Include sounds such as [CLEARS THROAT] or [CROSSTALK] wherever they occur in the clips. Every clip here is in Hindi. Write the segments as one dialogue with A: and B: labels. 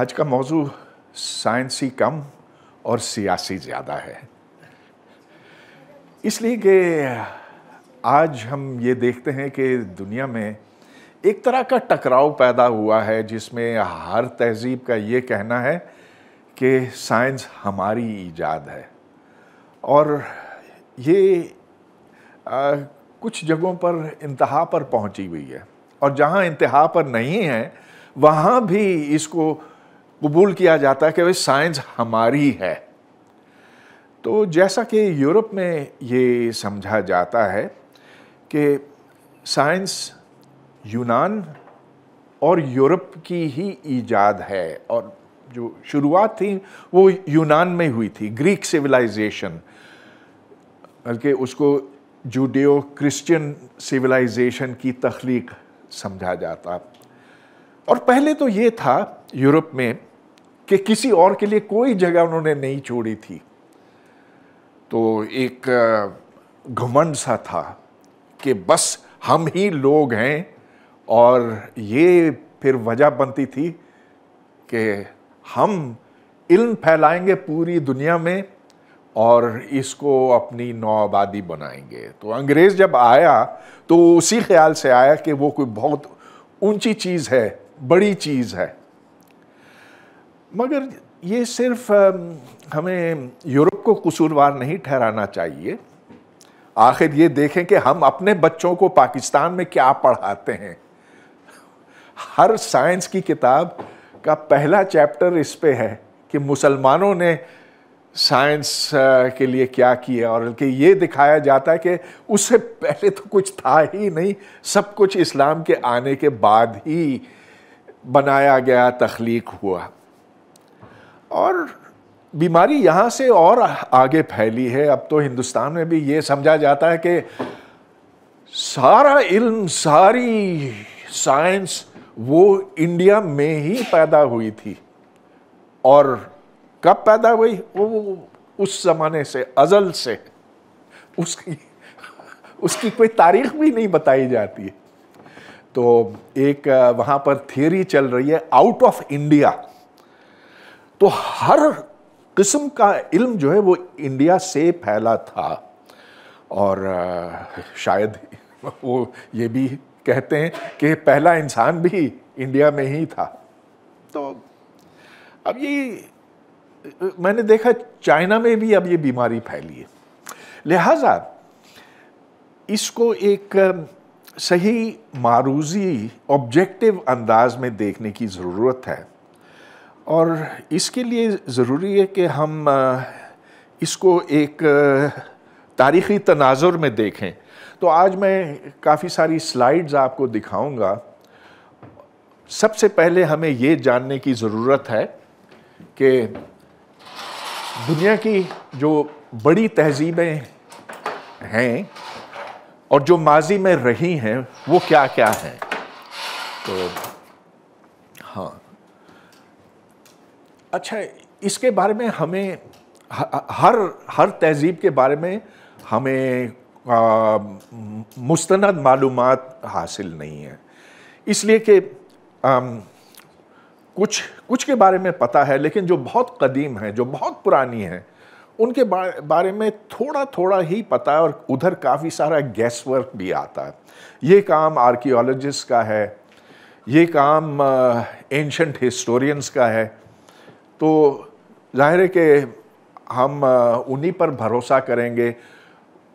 A: आज का मौजू साइंसी कम और सियासी ज़्यादा है इसलिए कि आज हम ये देखते हैं कि दुनिया में एक तरह का टकराव पैदा हुआ है जिसमें हर तहजीब का ये कहना है कि साइंस हमारी ईजाद है और ये आ, कुछ जगहों पर इंतहा पर पहुंची हुई है और जहाँ इंतहा पर नहीं है वहाँ भी इसको कबूल किया जाता है कि भाई साइंस हमारी है तो जैसा कि यूरोप में ये समझा जाता है कि साइंस यूनान और यूरोप की ही ईजाद है और जो शुरुआत थी वो यूनान में हुई थी ग्रीक सिविलाइजेशन बल्कि उसको जूडियो क्रिश्चियन सिविलाइजेशन की तख्लीक समझा जाता और पहले तो ये था यूरोप में कि किसी और के लिए कोई जगह उन्होंने नहीं छोड़ी थी तो एक घमंड सा था कि बस हम ही लोग हैं और ये फिर वजह बनती थी कि हम इल्म फैलाएंगे पूरी दुनिया में और इसको अपनी आबादी बनाएंगे तो अंग्रेज़ जब आया तो उसी ख्याल से आया कि वो कोई बहुत ऊंची चीज़ है बड़ी चीज़ है मगर ये सिर्फ हमें यूरोप को कसूरवार नहीं ठहराना चाहिए आखिर ये देखें कि हम अपने बच्चों को पाकिस्तान में क्या पढ़ाते हैं हर साइंस की किताब का पहला चैप्टर इस पे है कि मुसलमानों ने साइंस के लिए क्या किया और कि ये दिखाया जाता है कि उससे पहले तो कुछ था ही नहीं सब कुछ इस्लाम के आने के बाद ही बनाया गया तख्लीक हुआ और बीमारी यहाँ से और आगे फैली है अब तो हिंदुस्तान में भी ये समझा जाता है कि सारा इल्म सारी साइंस वो इंडिया में ही पैदा हुई थी और कब पैदा हुई वो उस ज़माने से अज़ल से उसकी उसकी कोई तारीख भी नहीं बताई जाती है तो एक वहाँ पर थियोरी चल रही है आउट ऑफ इंडिया तो हर किस्म का इल्म जो है वो इंडिया से फैला था और शायद वो ये भी कहते हैं कि पहला इंसान भी इंडिया में ही था तो अब ये मैंने देखा चाइना में भी अब ये बीमारी फैली है लिहाजा इसको एक सही मारूजी ऑब्जेक्टिव अंदाज में देखने की ज़रूरत है और इसके लिए ज़रूरी है कि हम इसको एक तारीख़ी तनाजुर में देखें तो आज मैं काफ़ी सारी स्लाइड्स आपको दिखाऊंगा सबसे पहले हमें ये जानने की ज़रूरत है कि दुनिया की जो बड़ी तहजीबें हैं और जो माजी में रही हैं वो क्या क्या हैं तो अच्छा इसके बारे में हमें हर हर तहजीब के बारे में हमें मुस्ंद मालूम हासिल नहीं है इसलिए कि कुछ कुछ के बारे में पता है लेकिन जो बहुत कदीम है जो बहुत पुरानी है उनके बारे में थोड़ा थोड़ा ही पता है और उधर काफ़ी सारा गैस वर्क भी आता है ये काम आर्कियोलॉजिस्ट का है ये काम एंशंट हिस्टोरियंस का है तो जाहिर है कि हम उन्हीं पर भरोसा करेंगे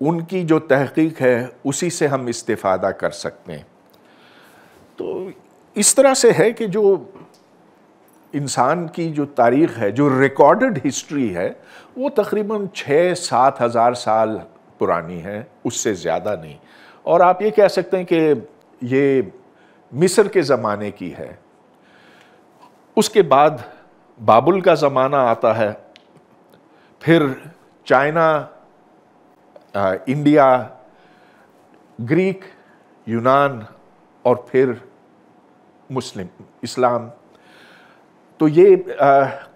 A: उनकी जो तहकीक है उसी से हम इस्तेफादा कर सकते हैं तो इस तरह से है कि जो इंसान की जो तारीख है जो रिकॉर्डेड हिस्ट्री है वो तकरीबन छः सात हज़ार साल पुरानी है उससे ज़्यादा नहीं और आप ये कह सकते हैं कि ये मिस्र के ज़माने की है उसके बाद बाबुल का ज़माना आता है फिर चाइना इंडिया ग्रीक यूनान और फिर मुस्लिम इस्लाम तो ये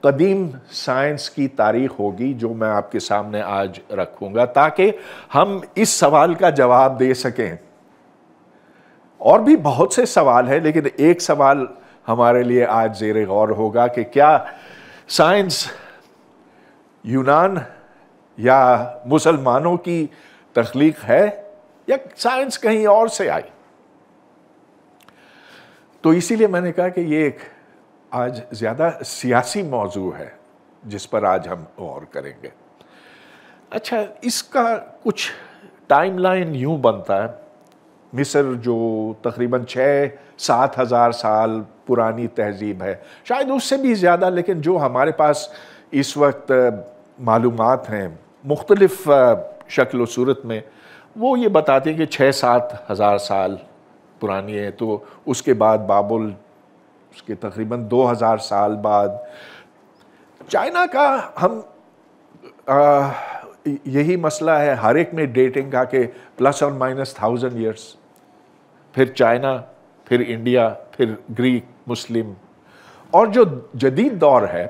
A: कदीम साइंस की तारीख होगी जो मैं आपके सामने आज रखूंगा ताकि हम इस सवाल का जवाब दे सकें और भी बहुत से सवाल हैं लेकिन एक सवाल हमारे लिए आज जेर गौर होगा कि क्या साइंस यूनान या मुसलमानों की तख्लीक है या साइंस कहीं और से आई तो इसीलिए मैंने कहा कि ये एक आज ज़्यादा सियासी मौजू है जिस पर आज हम गौर करेंगे अच्छा इसका कुछ टाइमलाइन यूं बनता है मिस्र जो तकरीबन छः सात हज़ार साल पुरानी तहजीब है शायद उससे भी ज़्यादा लेकिन जो हमारे पास इस वक्त मालूम हैं मुख्तलफ़ शक्ल सूरत में वो ये बताते हैं कि छः सात हज़ार साल पुरानी है तो उसके बाद बाबुल उसके तकरीबन दो हज़ार साल बाद चाइना का हम आ, यही मसला है हर एक में डेटिंग का कि प्लस और माइनस थाउजेंड ईयर्स फिर चाइना फिर इंडिया फिर ग्रीक मुस्लिम और जो जदीद दौर है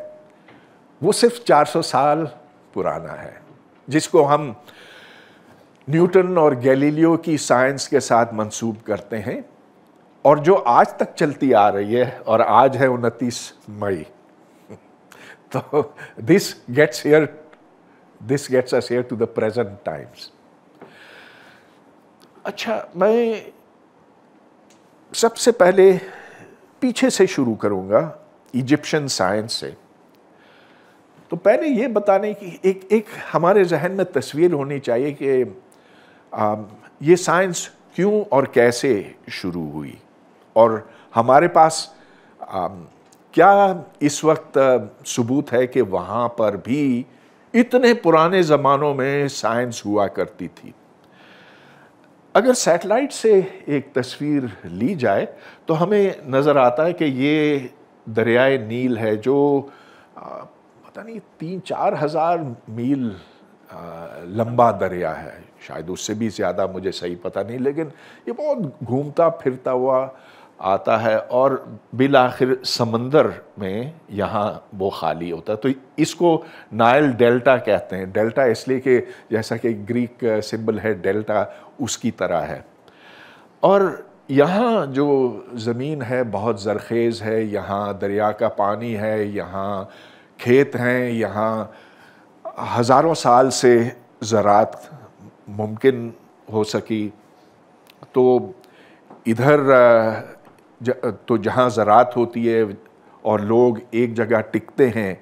A: वो सिर्फ 400 साल पुराना है जिसको हम न्यूटन और गैलीलियो की साइंस के साथ मंसूब करते हैं और जो आज तक चलती आ रही है और आज है उनतीस मई तो this gets here this gets us here to the present times अच्छा मैं सबसे पहले पीछे से शुरू करूँगा इजिप्शियन साइंस से तो पहले ये बताने की एक एक हमारे जहन में तस्वीर होनी चाहिए कि ये साइंस क्यों और कैसे शुरू हुई और हमारे पास आ, क्या इस वक्त सबूत है कि वहाँ पर भी इतने पुराने ज़मानों में साइंस हुआ करती थी अगर सैटेलाइट से एक तस्वीर ली जाए तो हमें नज़र आता है कि ये दरियाए नील है जो पता नहीं तीन चार हज़ार मील लंबा दरिया है शायद उससे भी ज़्यादा मुझे सही पता नहीं लेकिन ये बहुत घूमता फिरता हुआ आता है और बिल आखिर समंदर में यहाँ वो खाली होता है तो इसको नायल डेल्टा कहते हैं डेल्टा इसलिए कि जैसा कि ग्रीक सिंबल है डेल्टा उसकी तरह है और यहाँ जो ज़मीन है बहुत ज़रखेज़ है यहाँ दरिया का पानी है यहाँ खेत हैं यहाँ हज़ारों साल से ज़रात मुमकिन हो सकी तो इधर तो जहाँ ज़रात होती है और लोग एक जगह टिकते हैं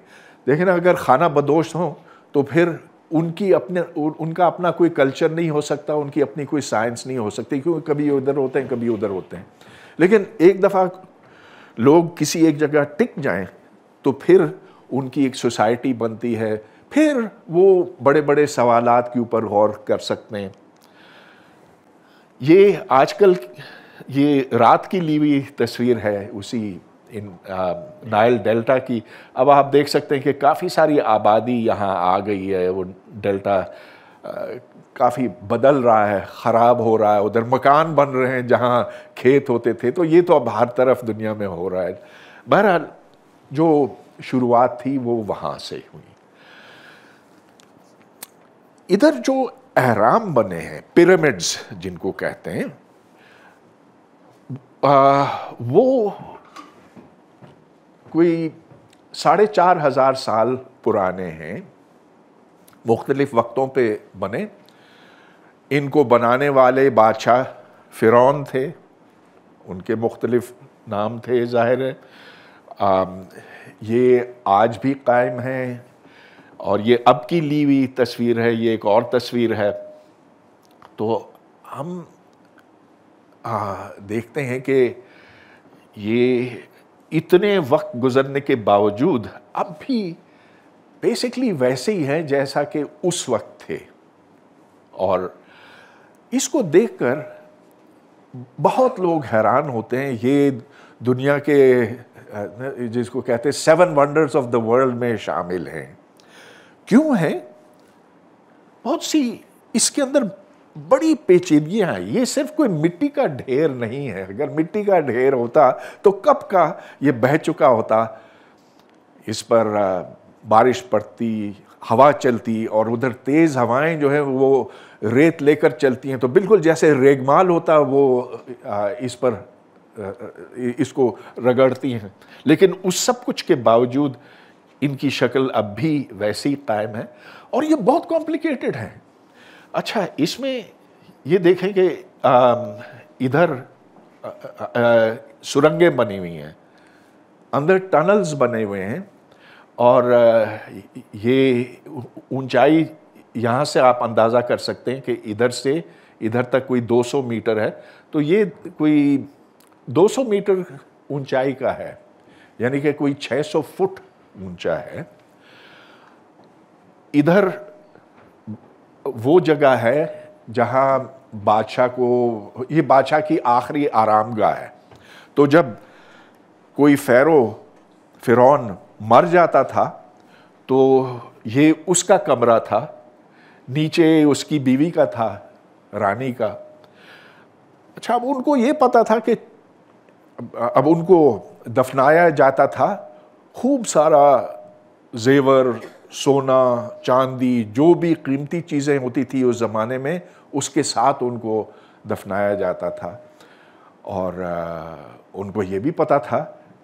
A: देखें ना अगर खाना बदोश हो तो फिर उनकी अपने उनका अपना कोई कल्चर नहीं हो सकता उनकी अपनी कोई साइंस नहीं हो सकती क्योंकि कभी उधर होते हैं कभी उधर होते हैं लेकिन एक दफ़ा लोग किसी एक जगह टिक जाएं तो फिर उनकी एक सोसाइटी बनती है फिर वो बड़े बड़े सवालात के ऊपर गौर कर सकते हैं ये आजकल ये रात की ली हुई तस्वीर है उसी इन आ, डेल्टा की अब आप देख सकते हैं कि काफ़ी सारी आबादी यहाँ आ गई है वो डेल्टा काफ़ी बदल रहा है ख़राब हो रहा है उधर मकान बन रहे हैं जहाँ खेत होते थे तो ये तो अब हर तरफ दुनिया में हो रहा है बहरहाल जो शुरुआत थी वो वहाँ से हुई इधर जो अहराम बने हैं पिरामिड्स जिनको कहते हैं वो कोई साढ़े चार हज़ार साल पुराने हैं मुख्तलिफ़ वक्तों पे बने इनको बनाने वाले बादशाह फ़िरौन थे उनके मुख्तलिफ़ नाम थे ज़ाहिर है ये आज भी कायम है और ये अब की ली हुई तस्वीर है ये एक और तस्वीर है तो हम आ, देखते हैं कि ये इतने वक्त गुजरने के बावजूद अब भी बेसिकली वैसे ही हैं जैसा कि उस वक्त थे और इसको देखकर बहुत लोग हैरान होते हैं ये दुनिया के जिसको कहते हैं seven wonders of the world में शामिल हैं क्यों हैं बहुत सी इसके अंदर बड़ी पेचीदगियां हैं ये सिर्फ कोई मिट्टी का ढेर नहीं है अगर मिट्टी का ढेर होता तो कब का ये बह चुका होता इस पर बारिश पड़ती हवा चलती और उधर तेज़ हवाएं जो है वो रेत लेकर चलती हैं तो बिल्कुल जैसे रेगमाल होता वो इस पर इसको रगड़ती हैं लेकिन उस सब कुछ के बावजूद इनकी शक्ल अब भी वैसी कायम है और ये बहुत कॉम्प्लिकेटेड है अच्छा इसमें ये देखें कि इधर सुरंगें बनी हुई हैं अंदर टनल्स बने हुए हैं और ये ऊंचाई यहाँ से आप अंदाज़ा कर सकते हैं कि इधर से इधर तक कोई 200 मीटर है तो ये कोई 200 मीटर ऊंचाई का है यानी कि कोई 600 फुट ऊंचा है इधर वो जगह है जहाँ बादशाह को ये बादशाह की आखिरी आराम गाह है तो जब कोई फ़ैरो फिरौन मर जाता था तो ये उसका कमरा था नीचे उसकी बीवी का था रानी का अच्छा अब उनको ये पता था कि अब उनको दफनाया जाता था खूब सारा जेवर सोना चांदी जो भी कीमती चीज़ें होती थी उस ज़माने में उसके साथ उनको दफनाया जाता था और उनको ये भी पता था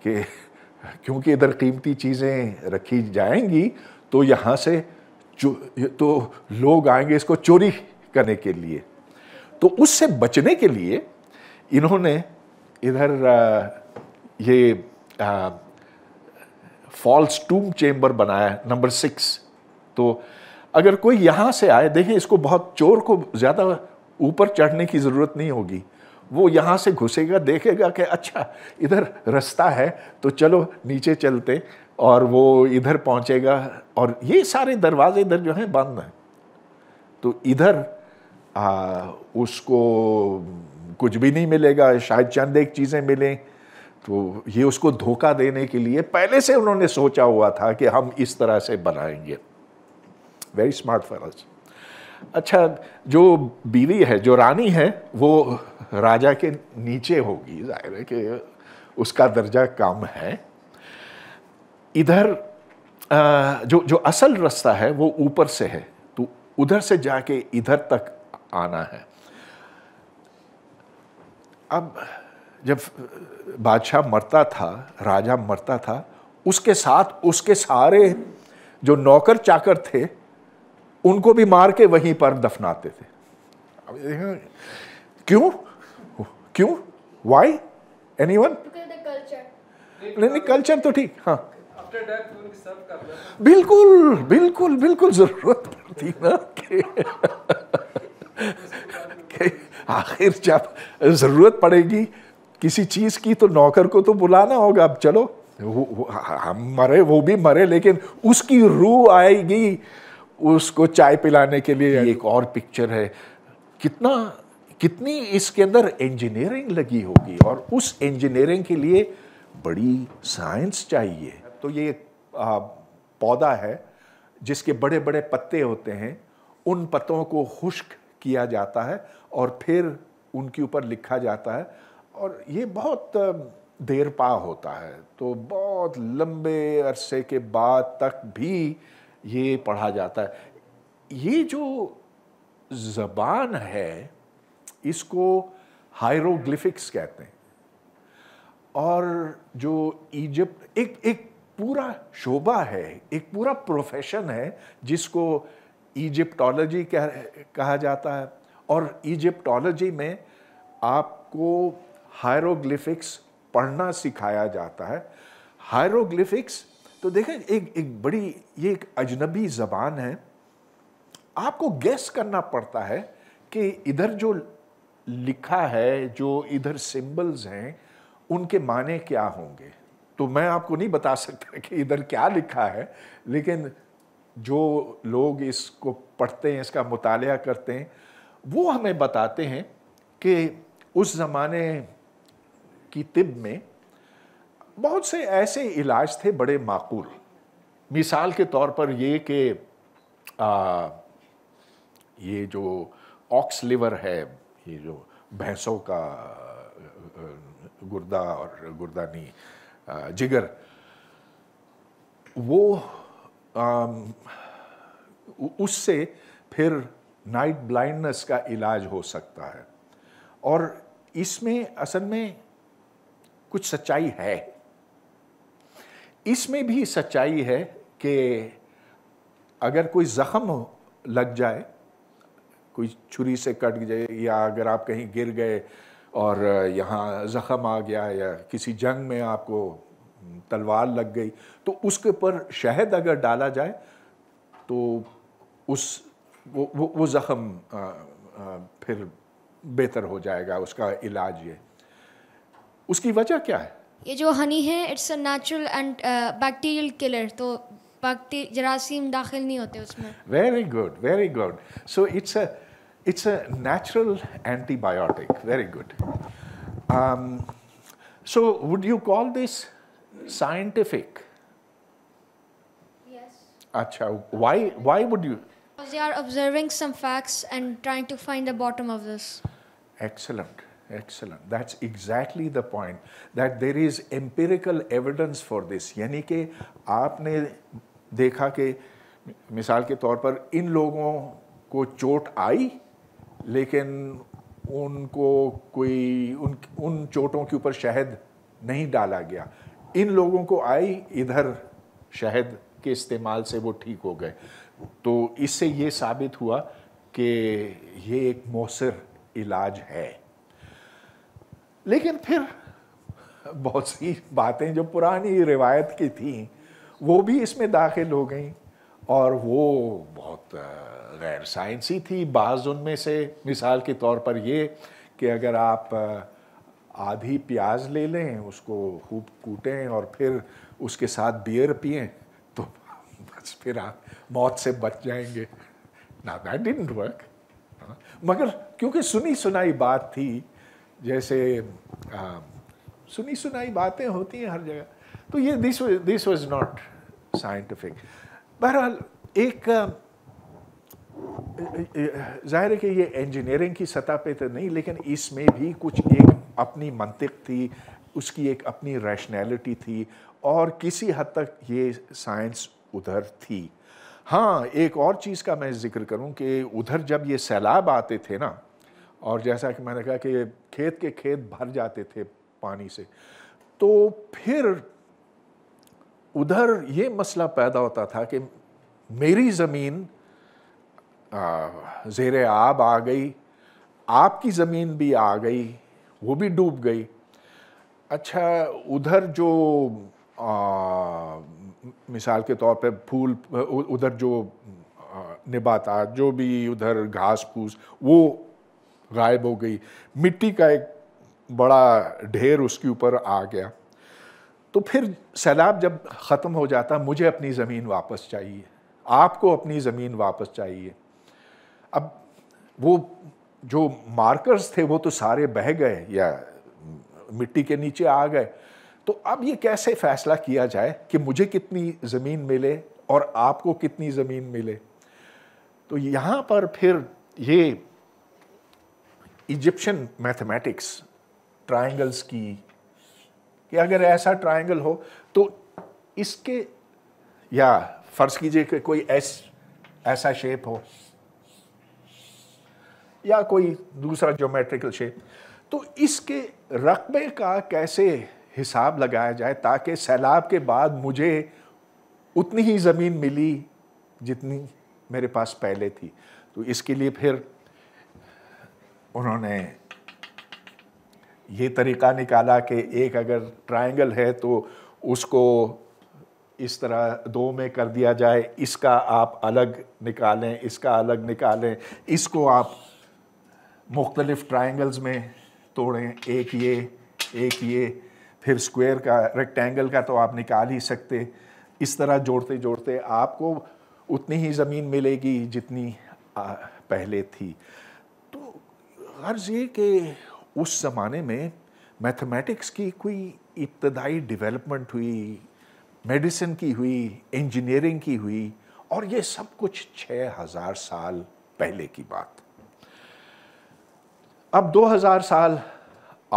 A: कि [LAUGHS] क्योंकि इधर कीमती चीज़ें रखी जाएंगी तो यहाँ से तो लोग आएंगे इसको चोरी करने के लिए तो उससे बचने के लिए इन्होंने इधर ये फॉल्स टूम चेम्बर बनाया है नंबर सिक्स तो अगर कोई यहाँ से आए देखे इसको बहुत चोर को ज़्यादा ऊपर चढ़ने की ज़रूरत नहीं होगी वो यहाँ से घुसेगा देखेगा कि अच्छा इधर रास्ता है तो चलो नीचे चलते और वो इधर पहुँचेगा और ये सारे दरवाजे इधर जो हैं बंद हैं तो इधर आ, उसको कुछ भी नहीं मिलेगा शायद चंद एक चीज़ें मिलें तो ये उसको धोखा देने के लिए पहले से उन्होंने सोचा हुआ था कि हम इस तरह से बनाएंगे वेरी स्मार्ट फरज अच्छा जो बीवी है जो रानी है वो राजा के नीचे होगी जाहिर है कि उसका दर्जा कम है इधर जो जो असल रास्ता है वो ऊपर से है तो उधर से जाके इधर तक आना है अब जब बादशाह मरता था राजा मरता था उसके साथ उसके सारे जो नौकर चाकर थे उनको भी मार के वहीं पर दफनाते थे क्यों क्यों वाई एनी वन नहीं नहीं कल्चर तो ठीक हाँ तो बिल्कुल बिल्कुल बिल्कुल जरूरत पड़ती ना कि आखिर जब जरूरत पड़ेगी किसी चीज़ की तो नौकर को तो बुलाना होगा अब चलो वो, वो, हम मरे वो भी मरे लेकिन उसकी रूह आएगी उसको चाय पिलाने के लिए एक और पिक्चर है कितना कितनी इसके अंदर इंजीनियरिंग लगी होगी और उस इंजीनियरिंग के लिए बड़ी साइंस चाहिए तो ये आ, पौधा है जिसके बड़े बड़े पत्ते होते हैं उन पत्तों को खुश्क किया जाता है और फिर उनके ऊपर लिखा जाता है और ये बहुत देर पा होता है तो बहुत लंबे अरसे के बाद तक भी ये पढ़ा जाता है ये जो ज़बान है इसको हायरोग्लिफिक्स कहते हैं और जो इजिप्ट एक एक पूरा शोबा है एक पूरा प्रोफेशन है जिसको इजिप्टोलॉजी कह कहा जाता है और इजिप्टोलॉजी में आपको हायरोग्लिफिक्स पढ़ना सिखाया जाता है हायरोग्लिफिक्स तो देखें एक एक बड़ी ये एक अजनबी ज़बान है आपको गैस करना पड़ता है कि इधर जो लिखा है जो इधर सिंबल्स हैं उनके माने क्या होंगे तो मैं आपको नहीं बता सकता कि इधर क्या लिखा है लेकिन जो लोग इसको पढ़ते हैं इसका मुताल करते हैं वो हमें बताते हैं कि उस ज़माने की तिब में बहुत से ऐसे इलाज थे बड़े माकूल मिसाल के तौर पर ये कि ये जो ऑक्स लिवर है ये जो भैंसों का गुर्दा और गुर्दानी जिगर वो उससे फिर नाइट ब्लाइंडनेस का इलाज हो सकता है और इसमें असल में कुछ सच्चाई है इसमें भी सच्चाई है कि अगर कोई ज़ख़म लग जाए कोई छुरी से कट जाए या अगर आप कहीं गिर गए और यहाँ जख्म आ गया या किसी जंग में आपको तलवार लग गई तो उसके ऊपर शहद अगर डाला जाए तो उस वो वो, वो ज़ख़म फिर बेहतर हो जाएगा उसका इलाज ये उसकी वजह क्या है
B: ये जो हनी है it's a natural and bacterial killer तो जरासीम दाखिल नहीं होते उसमें
A: very good very good so it's a it's a natural antibiotic very good so would you call this scientific? Yes. Acha, why, why would you? Because
B: they are observing some facts and trying to find the bottom of this.
A: Excellent. Excellent that's exactly the point that there is empirical evidence for this यानी कि आपने देखा कि मिसाल के तौर पर इन लोगों को चोट आई लेकिन उनको कोई उन उन चोटों के ऊपर शहद नहीं डाला गया इन लोगों को आई इधर शहद के इस्तेमाल से वो ठीक हो गए तो इससे ये साबित हुआ कि ये एक मौसर इलाज है लेकिन फिर बहुत सी बातें जो पुरानी रिवायत की थी वो भी इसमें दाखिल हो गई और वो बहुत गैर साइंसी थी बाज़ उनमें से मिसाल के तौर पर ये कि अगर आप आधी प्याज ले लें उसको खूब कूटें और फिर उसके साथ बियर पिए तो बस फिर आप मौत से बच जाएंगे ना दैट डिडंट वर्क मगर क्योंकि सुनी सुनाई बात थी जैसे आ, सुनी सुनाई बातें होती हैं हर जगह तो ये this this was not scientific बहरहाल एक जाहिर है कि ये इंजीनियरिंग की सतह पे तो नहीं लेकिन इसमें भी कुछ एक अपनी मंतिक थी उसकी एक अपनी रैशनैलिटी थी और किसी हद तक ये साइंस उधर थी हाँ एक और चीज़ का मैं जिक्र करूँ कि उधर जब ये सैलाब आते थे ना और जैसा कि मैंने कहा कि खेत के खेत भर जाते थे पानी से तो फिर उधर ये मसला पैदा होता था कि मेरी ज़मीन ज़ेर आब आ गई आपकी ज़मीन भी आ गई वो भी डूब गई अच्छा उधर जो आ, मिसाल के तौर पे फूल उधर जो निबाता जो भी उधर घास फूस वो गायब हो गई मिट्टी का एक बड़ा ढेर उसके ऊपर आ गया तो फिर सैलाब जब ख़त्म हो जाता मुझे अपनी ज़मीन वापस चाहिए आपको अपनी ज़मीन वापस चाहिए अब वो जो मार्कर्स थे वो तो सारे बह गए या मिट्टी के नीचे आ गए तो अब ये कैसे फ़ैसला किया जाए कि मुझे कितनी ज़मीन मिले और आपको कितनी ज़मीन मिले तो यहाँ पर फिर ये इजिप्शियन मैथमेटिक्स ट्रायंगल्स की कि अगर ऐसा ट्रायंगल हो तो इसके या फर्ज कीजिए कि कोई एस ऐसा शेप हो या कोई दूसरा ज्योमेट्रिकल शेप तो इसके रकबे का कैसे हिसाब लगाया जाए ताकि सैलाब के बाद मुझे उतनी ही ज़मीन मिली जितनी मेरे पास पहले थी तो इसके लिए फिर उन्होंने ये तरीका निकाला कि एक अगर ट्रायंगल है तो उसको इस तरह दो में कर दिया जाए इसका आप अलग निकालें इसका अलग निकालें इसको आप मुख्तलिफ ट्रायंगल्स में तोड़ें एक ये एक ये फिर स्क्वायर का रेक्टेंगल का तो आप निकाल ही सकते इस तरह जोड़ते जोड़ते आपको उतनी ही ज़मीन मिलेगी जितनी पहले थी गर्ज ये कि उस ज़माने में मैथमेटिक्स की कोई इब्तदाई डेवलपमेंट हुई मेडिसिन की हुई इंजीनियरिंग की हुई और ये सब कुछ छः हज़ार साल पहले की बात अब दो हज़ार साल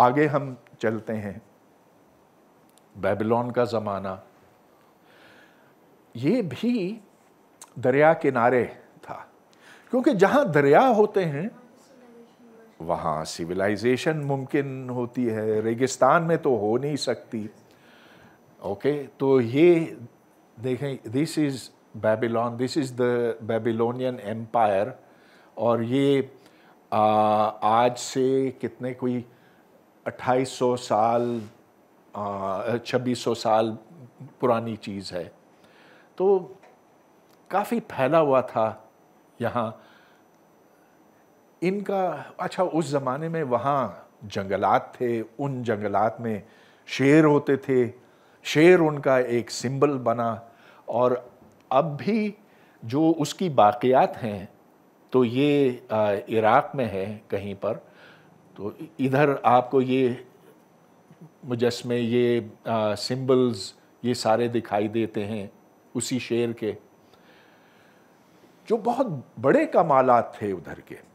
A: आगे हम चलते हैं बेबीलोन का ज़माना ये भी दरिया किनारे था क्योंकि जहाँ दरिया होते हैं वहाँ सिविलाइजेशन मुमकिन होती है रेगिस्तान में तो हो नहीं सकती ओके okay? तो ये देखें this is Babylon this is the Babylonian empire और ये आ, आज से कितने कोई 2800 साल छब्बीस सौ साल पुरानी चीज़ है तो काफ़ी फैला हुआ था यहाँ इनका अच्छा उस ज़माने में वहाँ जंगलात थे उन जंगलात में शेर होते थे शेर उनका एक सिंबल बना और अब भी जो उसकी बाक़ियात हैं तो ये इराक़ में है कहीं पर तो इधर आपको ये मुजस्मे ये सिंबल्स ये सारे दिखाई देते हैं उसी शेर के जो बहुत बड़े कमालात थे उधर के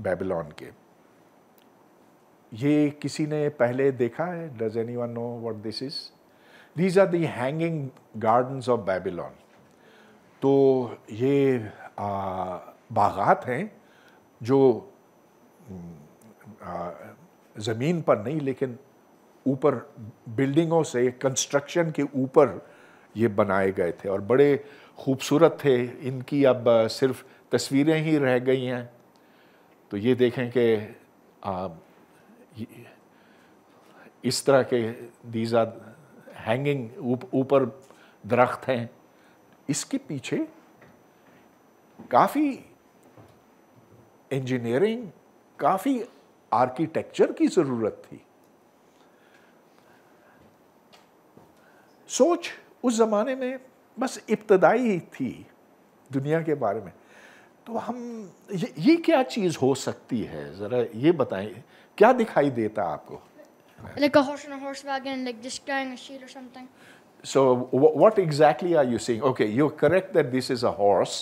A: बेबीलोन के ये किसी ने पहले देखा है does anyone know what this is these are the hanging gardens of Babylon तो ये बागात हैं जो ज़मीन पर नहीं लेकिन ऊपर बिल्डिंगों से कंस्ट्रक्शन के ऊपर ये बनाए गए थे और बड़े खूबसूरत थे इनकी अब सिर्फ तस्वीरें ही रह गई हैं तो ये देखें कि इस तरह के दीज आर हैंगिंग ऊपर उप, दरख्त हैं इसके पीछे काफ़ी इंजीनियरिंग काफ़ी आर्किटेक्चर की ज़रूरत थी सोच उस ज़माने में बस इब्तदाई थी दुनिया के बारे में तो हम ये ये क्या चीज़ हो सकती है ज़रा ये बताएं क्या दिखाई देता आपको
C: Like a horse and a horse wagon, like destroying a sheet or something.
A: So what exactly are you seeing? Okay, you're correct that this is a horse,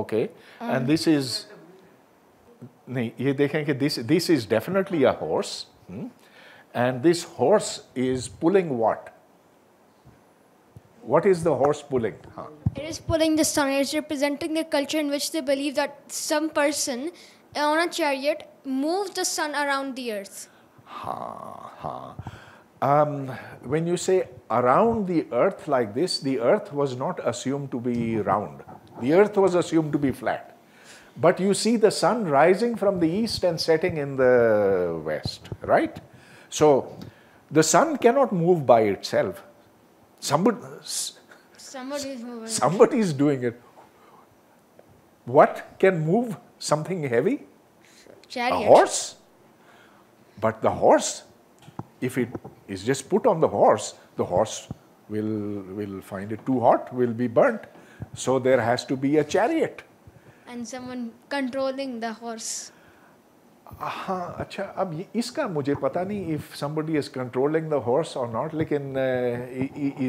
A: okay, um, and this is नहीं ये देखें कि this this is definitely a horse, hmm? and this horse is pulling what? What is the horse pulling? Huh?
B: It is pulling the sun. It is representing the culture in which they believe that some person on a chariot moves the sun around the earth.
A: Ha, ha. Um, when you say around the earth like this, the earth was not assumed to be round. The earth was assumed to be flat. But you see the sun rising from the east and setting in the west, right? So the sun cannot move by itself. Somebody,
B: somebody is Somebody
A: is doing it. What can move something heavy?
D: Chariot. A horse.
A: But the horse, if it is just put on the horse, the horse will, will find it too hot, will be burnt. So there has to be a chariot.
C: And
B: someone controlling the horse.
A: हाँ अच्छा अब ये इसका मुझे पता नहीं if somebody is controlling the horse or not लेकिन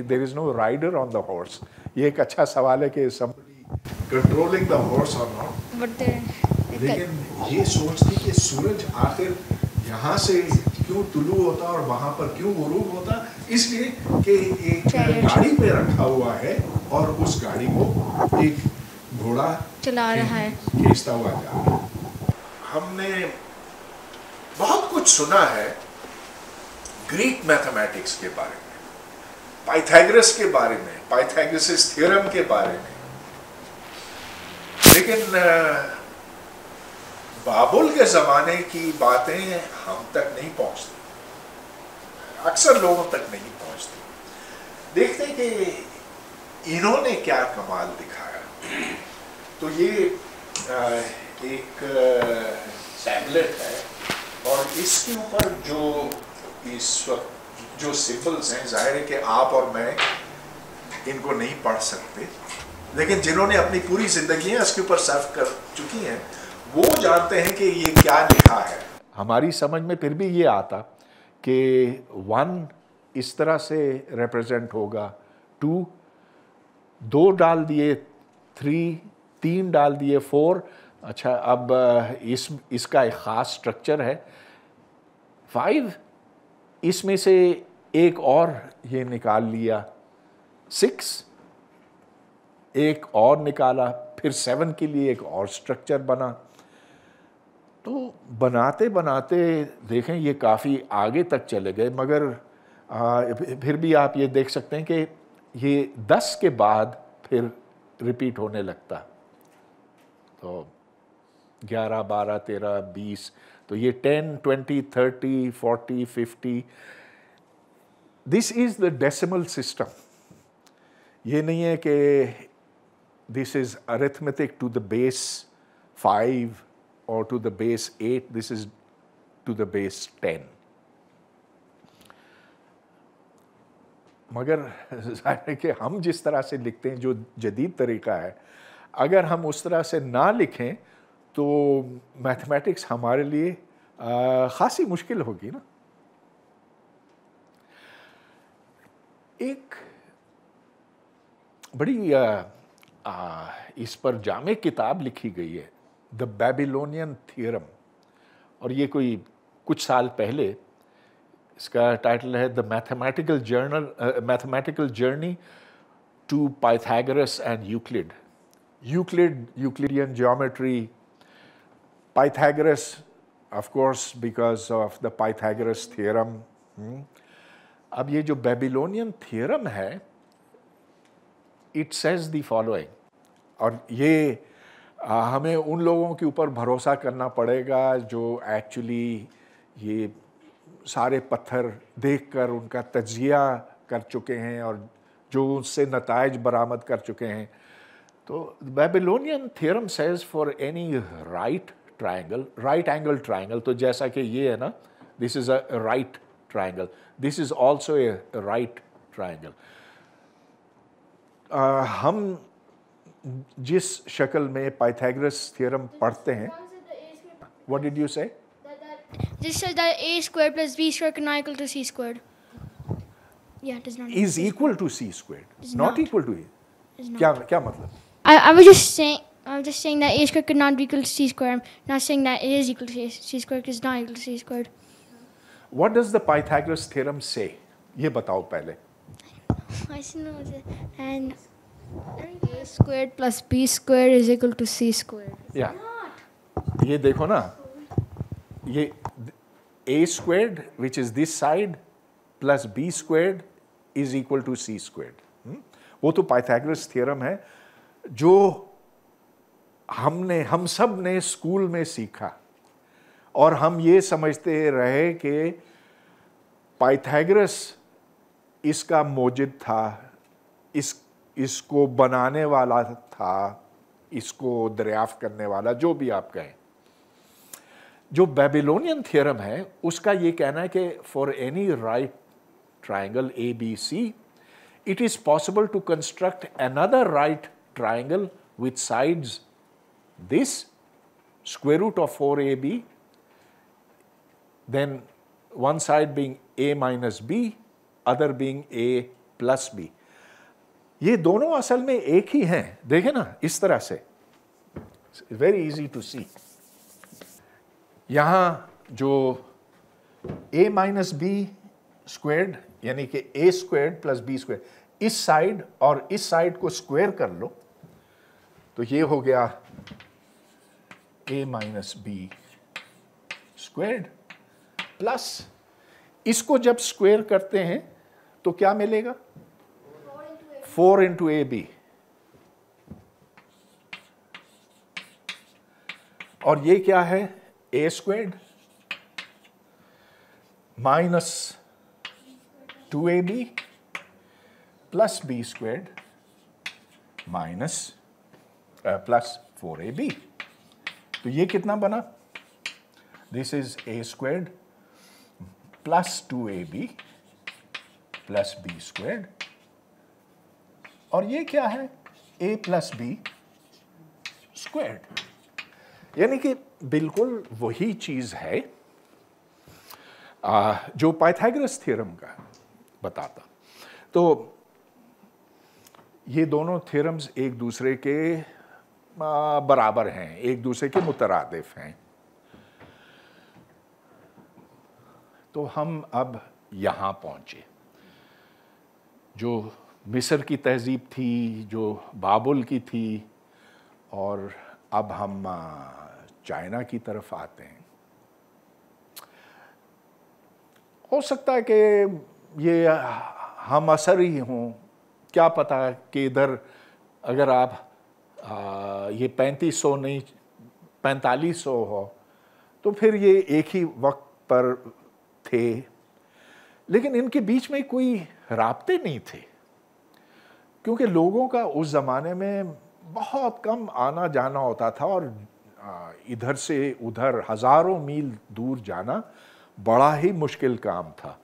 A: there is no rider on the horse ये एक अच्छा सवाल है कि controlling the horse or not लेकिन ये सोचती कि सूरज आखिर यहाँ से क्यों तुलु होता और वहाँ पर क्यों गुरूब होता इसलिए कि एक गाड़ी पे रखा हुआ है और उस गाड़ी को एक घोड़ा
B: चला रहा है
A: खींचता हुआ जा रहा है हमने बहुत कुछ सुना है ग्रीक मैथमेटिक्स के बारे में पाइथागोरस के बारे में पाइथागोरस थ्योरम के बारे में लेकिन बाबुल के ज़माने की बातें हम तक नहीं पहुंचती अक्सर लोगों तक नहीं पहुंचती देखते कि इन्होंने क्या कमाल दिखाया तो ये एक टैबलेट है और इसके ऊपर जो इस वक्त जो सिंबल्स हैं जाहिर है कि आप और मैं इनको नहीं पढ़ सकते लेकिन जिन्होंने अपनी पूरी जिंदगी है इसके ऊपर सर्व कर चुकी हैं वो जानते हैं कि ये क्या लिखा है हमारी समझ में फिर भी ये आता कि वन इस तरह से रिप्रेजेंट होगा टू दो डाल दिए थ्री तीन डाल दिए फोर अच्छा अब इस इसका एक ख़ास स्ट्रक्चर है फाइव इसमें से एक और ये निकाल लिया सिक्स एक और निकाला फिर सेवन के लिए एक और स्ट्रक्चर बना तो बनाते बनाते देखें ये काफ़ी आगे तक चले गए मगर आ, फिर भी आप ये देख सकते हैं कि ये दस के बाद फिर रिपीट होने लगता तो ग्यारह बारह तेरह बीस तो ये ten twenty thirty forty fifty this is the decimal system ये नहीं है कि this is arithmetic to the base five और to the base eight this is to the base ten मगर कि हम जिस तरह से लिखते हैं जो जदीद तरीका है अगर हम उस तरह से ना लिखें तो मैथमेटिक्स हमारे लिए ख़ासी मुश्किल होगी ना एक बड़ी आ, आ, इस पर जामे किताब लिखी गई है द बेबीलोनियन थियरम और ये कोई कुछ साल पहले इसका टाइटल है the mathematical journal mathematical journey to Pythagoras and Euclid Euclid Euclidean geometry Pythagoras, of course, because of the Pythagoras theorem. Hmm? अब ये जो बेबीलोनियन थ्योरम है इट सेज दी फॉलोइंग और ये आ, हमें उन लोगों के ऊपर भरोसा करना पड़ेगा जो एक्चुअली ये सारे पत्थर देखकर उनका तजिया कर चुके हैं और जो उनसे नतज बरामद कर चुके हैं तो Babylonian theorem says for any right triangle right angle triangle तो जैसा कि ये है ना this is a right triangle this is also a right triangle हम जिस शक्ल में पाइथागोरस थ्योरम पढ़ते हैं व्हाट डिड यू से क्या क्या मतलब
C: I I was just saying I'm just saying that a squared could not be equal to c squared. I'm not saying that it is equal to c, squared because it's not equal to c squared.
A: What does the Pythagoras theorem say? Ye batao pehle.
C: I know that and a squared
B: plus b squared is equal to c squared.
A: Yeah. Ye dekho na. Ye a squared which is this side plus b squared is equal to c squared. Hmm? वो तो Pythagoras theorem है जो हमने हम सब ने स्कूल में सीखा और हम ये समझते रहे कि पाइथागरस इसका मोजिद था इस इसको बनाने वाला था इसको दरियाफ करने वाला जो भी आप कहें जो बेबीलोनियन थ्योरम है उसका ये कहना है कि for any right triangle A B C it is possible to construct another right triangle with sides this square root of 4ab, then one side being a minus b, other being a plus b. ये दोनों असल में एक ही हैं देखे ना इस तरह से वेरी इजी टू सी यहां जो a माइनस बी स्क्वेड यानी कि a squared plus B squared इस साइड और इस साइड को स्क्वेयर कर लो तो ये हो गया A minus B squared plus इसको जब स्क्वेयर करते हैं तो क्या मिलेगा फोर इंटू ए बी और ये क्या है A squared minus two A B plus B squared minus plus four A B तो ये कितना बना this is A squared plus two A B plus B squared और ये क्या है ए प्लस बी स्क्वेड यानी कि बिल्कुल वही चीज़ है जो पाइथागोरस थ्योरम का बताता तो ये दोनों थ्योरम्स एक दूसरे के बराबर हैं एक दूसरे के मुतरदफ हैं तो हम अब यहाँ पहुँचे जो मिस्र की तहजीब थी जो बाबुल की थी और अब हम चाइना की तरफ आते हैं हो सकता है कि ये हम असर ही हों क्या पता कि इधर अगर आप ये पैंतीस सौ नहीं पैंतालीस सौ हो तो फिर ये एक ही वक्त पर थे लेकिन इनके बीच में कोई रबते नहीं थे क्योंकि लोगों का उस ज़माने में बहुत कम आना जाना होता था और इधर से उधर हज़ारों मील दूर जाना बड़ा ही मुश्किल काम था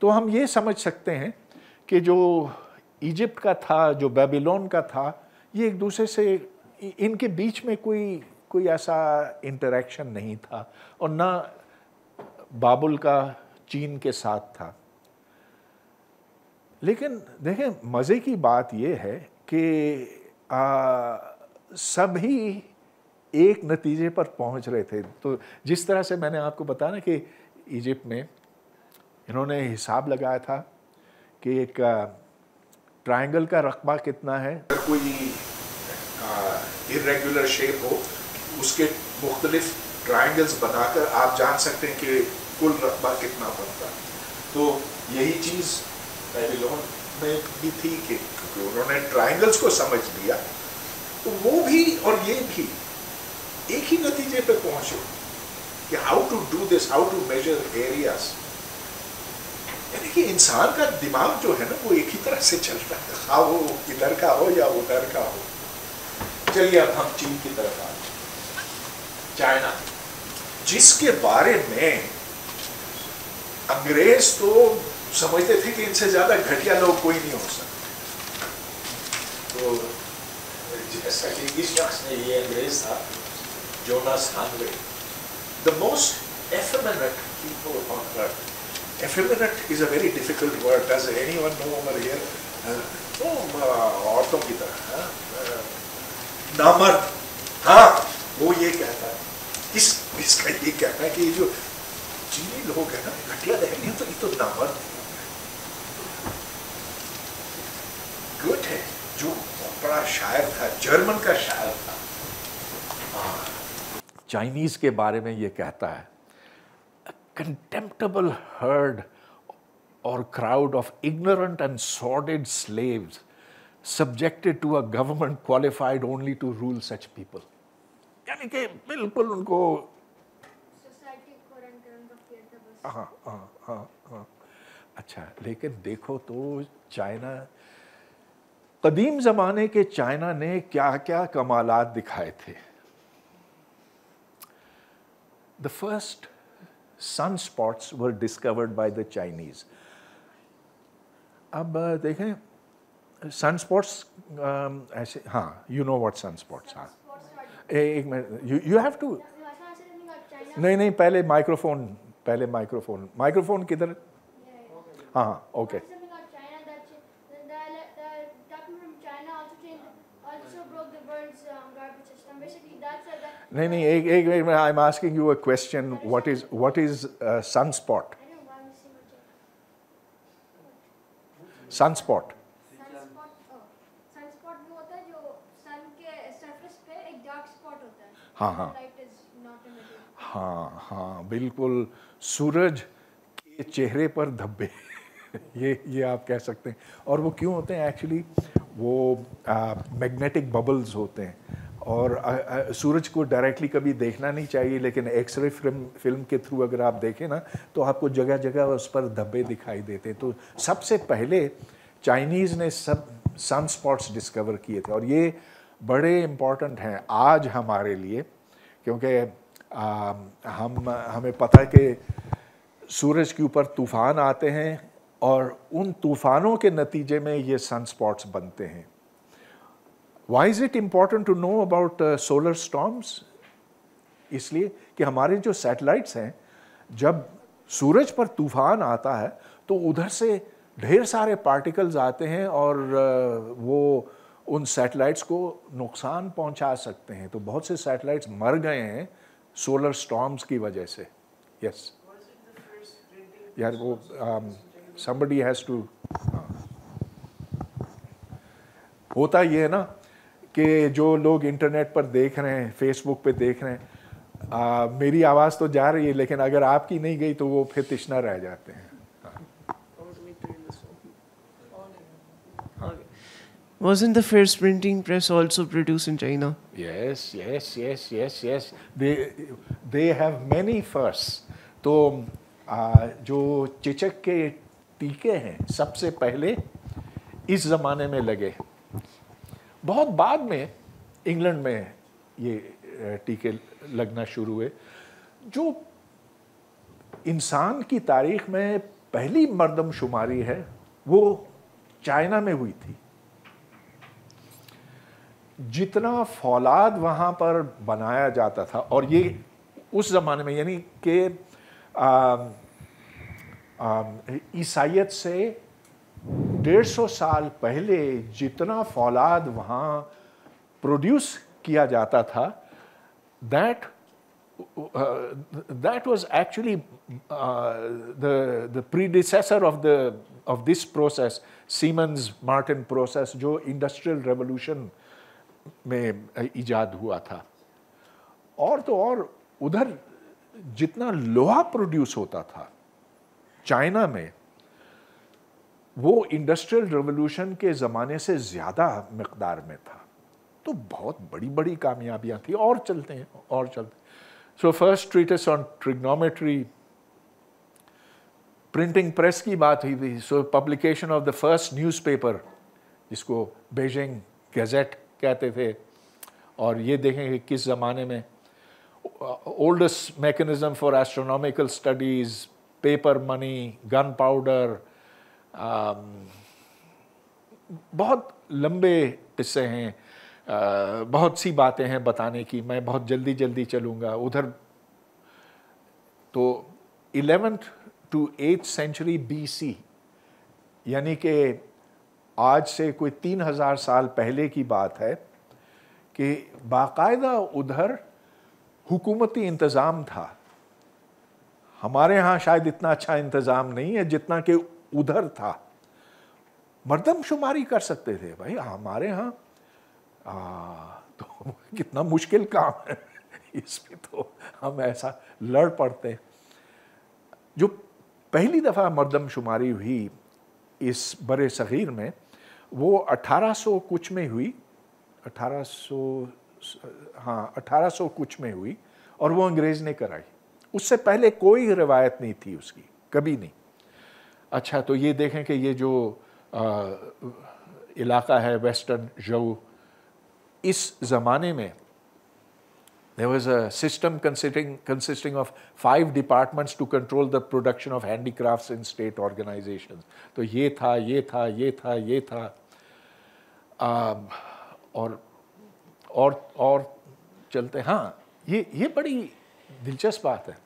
A: तो हम ये समझ सकते हैं कि जो इजिप्ट का था जो बेबीलोन का था ये एक दूसरे से इनके बीच में कोई कोई ऐसा इंटरेक्शन नहीं था और ना बाबुल का चीन के साथ था लेकिन देखें मज़े की बात ये है कि सभी एक नतीजे पर पहुंच रहे थे तो जिस तरह से मैंने आपको बताया ना कि इजिप्ट में इन्होंने हिसाब लगाया था कि एक ट्रायंगल का रकबा कितना है अगर कोई इरेगुलर शेप हो उसके मुख्तलिफ ट्रायंगल्स बनाकर आप जान सकते हैं कि कुल रकबा कितना बनता है तो यही चीज़ बेबीलोन में भी थी कि क्योंकि उन्होंने ट्रायंगल्स को समझ लिया तो वो भी और ये भी एक ही नतीजे पे पहुंचे कि how to do this how to measure areas यानी कि इंसान का दिमाग जो है ना वो एक ही तरह से चलता है हाँ वो इधर का हो या उधर का हो चलिए अब हम चीन की तरफ आ चाइना जिसके बारे में अंग्रेज तो समझते थे कि इनसे ज्यादा घटिया लोग कोई नहीं हो सकते तो जैसा कि इस शख्स ने ये अंग्रेज था Jonas Hanway the most effeminate people on earth Effeminate is a very difficult word. Does anyone know over here? Oh, uh, no, औरतों की तरह नामर्द हाँ वो ये कहता है इस इसका ये कहना है कि जो चीनी लोग हैं ना घटिया दहली तो ये तो गुड है जो बड़ा शायर था जर्मन का शायर था चाइनीज के बारे में ये कहता है contemptible herd or crowd of ignorant and sordid slaves subjected to a government qualified only to rule such people. यानी कि बिल्कुल उनको अच्छा लेकिन देखो तो चाइना कदीम ज़माने के चाइना ने क्या क्या कमालात दिखाए थे the first sunspots were discovered by the Chinese. अब देखें सनस्पॉट्स ऐसे हाँ यू नो व्हाट सनस्पॉट्स हाँ एक मिनट यू हैव टू नहीं नहीं पहले माइक्रोफोन पहले माइक्रोफोन माइक्रोफोन किधर हाँ हाँ ओके okay. नहीं नहीं एक एक minute I am asking you a question what is what is sun sun sunspot हाँ हाँ हाँ हाँ बिल्कुल सूरज के चेहरे पर धब्बे [LAUGHS] ये ये आप कह सकते हैं और वो क्यों होते हैं एक्चुअली वो मैग्नेटिक uh, बबल्स होते हैं और आ, आ, सूरज को डायरेक्टली कभी देखना नहीं चाहिए लेकिन एक्सरे फिल्म फिल्म के थ्रू अगर आप देखें ना तो आपको जगह जगह उस पर धब्बे दिखाई देते तो सबसे पहले चाइनीज़ ने सब सन स्पॉट्स डिस्कवर किए थे और ये बड़े इम्पॉर्टेंट हैं आज हमारे लिए क्योंकि हम हमें पता है कि सूरज के ऊपर तूफ़ान आते हैं और उन तूफ़ानों के नतीजे में ये सन स्पॉट्स बनते हैं Why is it important to know about uh, solar storms? इसलिए कि हमारे जो सैटेलाइट्स हैं जब सूरज पर तूफान आता है तो उधर से ढेर सारे पार्टिकल्स आते हैं और uh, वो उन सैटेलाइट्स को नुकसान पहुंचा सकते हैं तो बहुत से सैटेलाइट्स मर गए हैं सोलर स्टॉर्म्स की वजह से यस yes. यार वो um, हैज़ हाँ। टू होता ये है ना कि जो लोग इंटरनेट पर देख रहे हैं फेसबुक पे देख रहे हैं आ, मेरी आवाज़ तो जा रही है लेकिन अगर आपकी नहीं गई तो वो फिर तिश्ना रह जाते हैं हाँ।
E: Wasn't the first printing press also produced in China?
A: Yes, yes, yes, yes, yes. They they have many firsts. तो आ, जो चिचक के टीके हैं सबसे पहले इस ज़माने में लगे बहुत बाद में इंग्लैंड में ये टीके लगना शुरू हुए जो इंसान की तारीख में पहली मरदमशुमारी है वो चाइना में हुई थी जितना फौलाद वहाँ पर बनाया जाता था और ये उस ज़माने में यानी कि ईसाइत से डेढ़ सौ साल पहले जितना फौलाद वहाँ प्रोड्यूस किया जाता था that that was actually uh, the the predecessor of the process this process जो इंडस्ट्रियल रेवोल्यूशन में इजाद uh, हुआ था और तो और उधर जितना लोहा प्रोड्यूस होता था चाइना में वो इंडस्ट्रियल रेवोल्यूशन के ज़माने से ज़्यादा मकदार में था तो बहुत बड़ी बड़ी कामयाबियाँ थी और चलते हैं और चलते so first treatise on trigonometry printing press की बात हुई थी so publication of the first newspaper जिसको बेजिंग गज़ेट कहते थे और ये देखेंगे किस ज़माने में oldest mechanism for astronomical studies paper money gunpowder बहुत लंबे किस्से हैं आ, बहुत सी बातें हैं बताने की मैं बहुत जल्दी जल्दी चलूँगा उधर तो eleventh to eight century C यानी कि आज से कोई तीन हज़ार साल पहले की बात है कि बाकायदा उधर हुकूमती इंतज़ाम था हमारे यहाँ शायद इतना अच्छा इंतज़ाम नहीं है जितना कि उधर था मरदमशुमारी कर सकते थे भाई हमारे यहाँ तो [LAUGHS] कितना मुश्किल काम है [LAUGHS] इसमें तो हम ऐसा लड़ पड़ते जो पहली दफ़ा मरदमशुमारी हुई इस बड़े सग़ीर में वो 1800 कुछ में हुई 1800 हाँ 1800 कुछ में हुई और वो अंग्रेज़ ने कराई उससे पहले कोई रिवायत नहीं थी उसकी कभी नहीं अच्छा तो ये देखें कि ये जो आ, इलाका है वेस्टर्न जो इस ज़माने में there was a system consisting of five departments to control the production of handicraft in state organization तो ये था ये था ये था ये था आ, um, और और और चलते हाँ ये ये बड़ी दिलचस्प बात है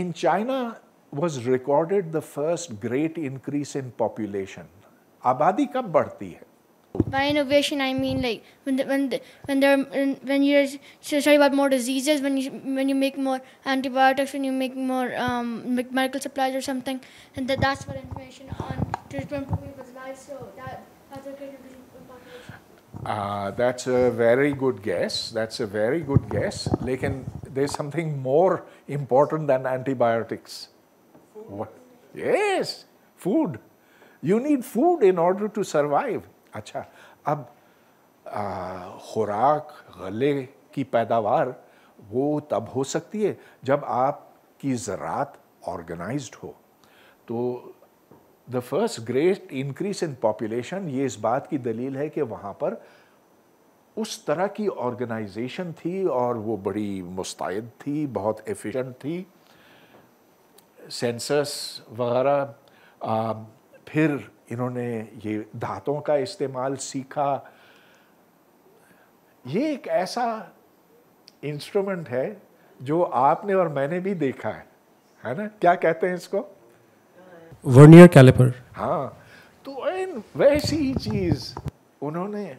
A: in China was recorded the first great increase in population. abadi कब बढ़ती hai.
C: By innovation, I mean like when the, when the, when there when you're study about more diseases, when you when you make more antibiotics, when you make more um, medical supplies or something, and that, that's what information on to improve people's lives. So that that's a population.
A: Uh, that's a very good guess. That's a very good guess. Like, there's something more important than antibiotics. What? Yes, food. You need food in order to survive. अच्छा अब खुराक गले की पैदावार वो तब हो सकती है जब आपकी ज़रात ऑर्गेनाइज्ड हो तो the first great increase in population ये इस बात की दलील है कि वहाँ पर उस तरह की ऑर्गेनाइजेशन थी और वो बड़ी मुस्तैद थी बहुत एफिशिएंट थी सेंसस वगैरह फिर इन्होंने ये धातों का इस्तेमाल सीखा ये एक ऐसा इंस्ट्रूमेंट है जो आपने और मैंने भी देखा है है ना क्या कहते हैं इसको
F: वर्नियर कैलिपर
A: हाँ तो इन वैसी ही चीज़ उन्होंने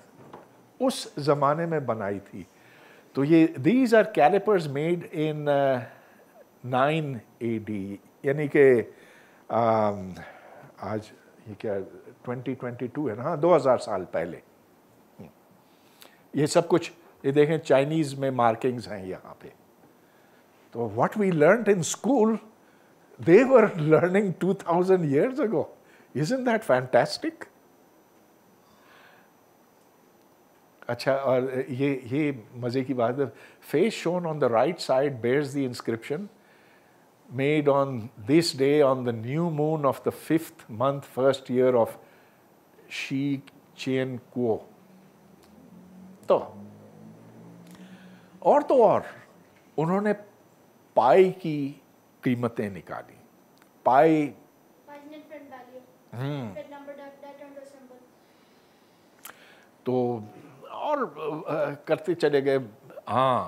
A: उस ज़माने में बनाई थी तो ये these are calipers made in nine A D यानी कि आज ये क्या 2022 है ना हाँ दो साल पहले ये सब कुछ ये देखें चाइनीज़ में मार्किंग्स हैं यहाँ पे तो what we learn in school they were learning 2000 ago is in that fantastic अच्छा और ये ये मज़े की बात है face shown on the right side bears the inscription made on this day, on the new moon of the fifth month, first year of Shi Qian Kuo. तो और तो और उन्होंने पाई की कीमतें निकाली पाई तो और करते चले गए हाँ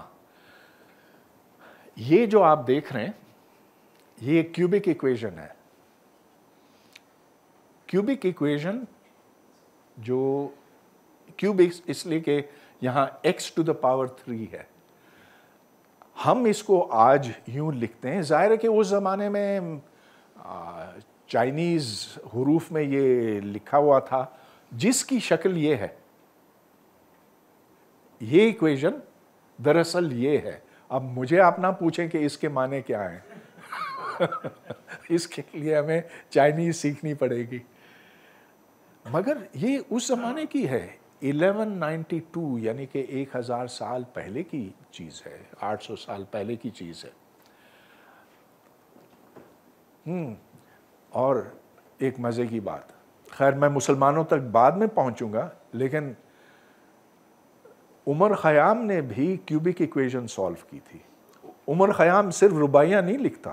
A: ये जो आप देख रहे हैं ये एक क्यूबिक इक्वेशन है क्यूबिक इक्वेशन जो क्यूबिक्स इसलिए कि यहां x to the power three है हम इसको आज यूं लिखते हैं ज़ाहिर है कि उस ज़माने में चाइनीज़ हरूफ में ये लिखा हुआ था जिसकी शक्ल ये है ये इक्वेशन दरअसल ये है अब मुझे आप ना पूछें कि इसके माने क्या हैं [LAUGHS] इसके लिए हमें चाइनीज सीखनी पड़ेगी मगर ये उस ज़माने की है 1192 यानी कि 1000 साल पहले की चीज़ है 800 साल पहले की चीज़ है हम्म और एक मज़े की बात खैर मैं मुसलमानों तक बाद में पहुंचूंगा लेकिन उमर ख़याम ने भी क्यूबिक इक्वेशन सॉल्व की थी उमर ख़याम सिर्फ रुबाइयाँ नहीं लिखता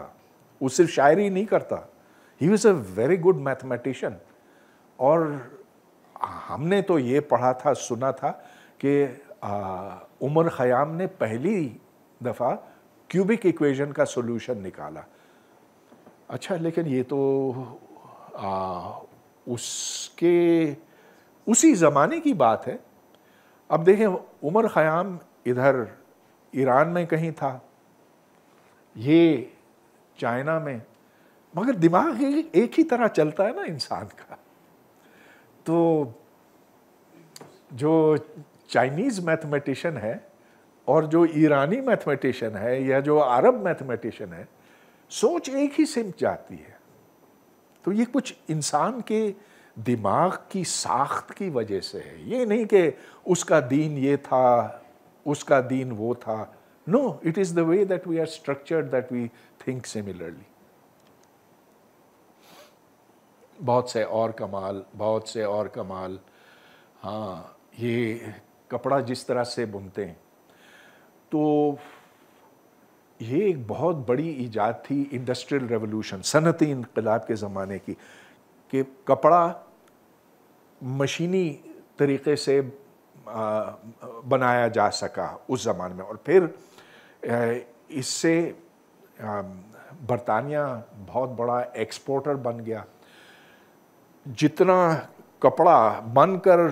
A: वो सिर्फ शायरी नहीं करता he was a very good mathematician और हमने तो ये पढ़ा था सुना था कि उमर ख़याम ने पहली दफ़ा क्यूबिक इक्वेशन का सोल्यूशन निकाला अच्छा लेकिन ये तो आ, उसके उसी ज़माने की बात है अब देखें उमर ख़याम इधर ईरान में कहीं था ये चाइना में मगर दिमाग एक ही तरह चलता है ना इंसान का तो जो चाइनीज़ मैथमेटिशियन है और जो ईरानी मैथमेटिशियन है या जो अरब मैथमेटिशियन है सोच एक ही सिम जाती है तो ये कुछ इंसान के दिमाग की साख्त की वजह से है ये नहीं कि उसका दीन ये था उसका दीन वो था No, it is the way that we are structured that we think similarly. बहुत से और कमाल बहुत से और कमाल हाँ ये कपड़ा जिस तरह से बुनते हैं तो ये एक बहुत बड़ी ईजाद थी इंडस्ट्रियल रेवोल्यूशन सनती इनकलाब के ज़माने की कि कपड़ा मशीनी तरीके से बनाया जा सका उस ज़माने में और फिर इससे बरतानिया बहुत बड़ा एक्सपोर्टर बन गया जितना कपड़ा बनकर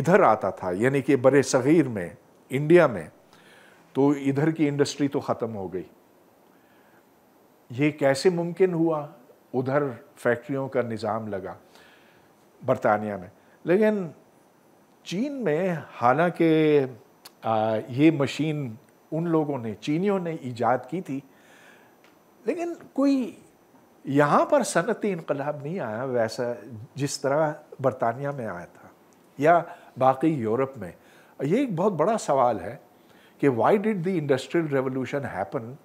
A: इधर आता था यानी कि बड़े सग़ीर में इंडिया में तो इधर की इंडस्ट्री तो ख़त्म हो गई ये कैसे मुमकिन हुआ उधर फैक्ट्रियों का निज़ाम लगा बरतानिया में लेकिन चीन में हालांकि ये मशीन उन लोगों ने चीनियों ने ईजाद की थी लेकिन कोई यहाँ पर सनती इनकलाब नहीं आया वैसा जिस तरह बरतानिया में आया था या बाकी यूरोप में ये एक बहुत बड़ा सवाल है कि why did the industrial revolution happen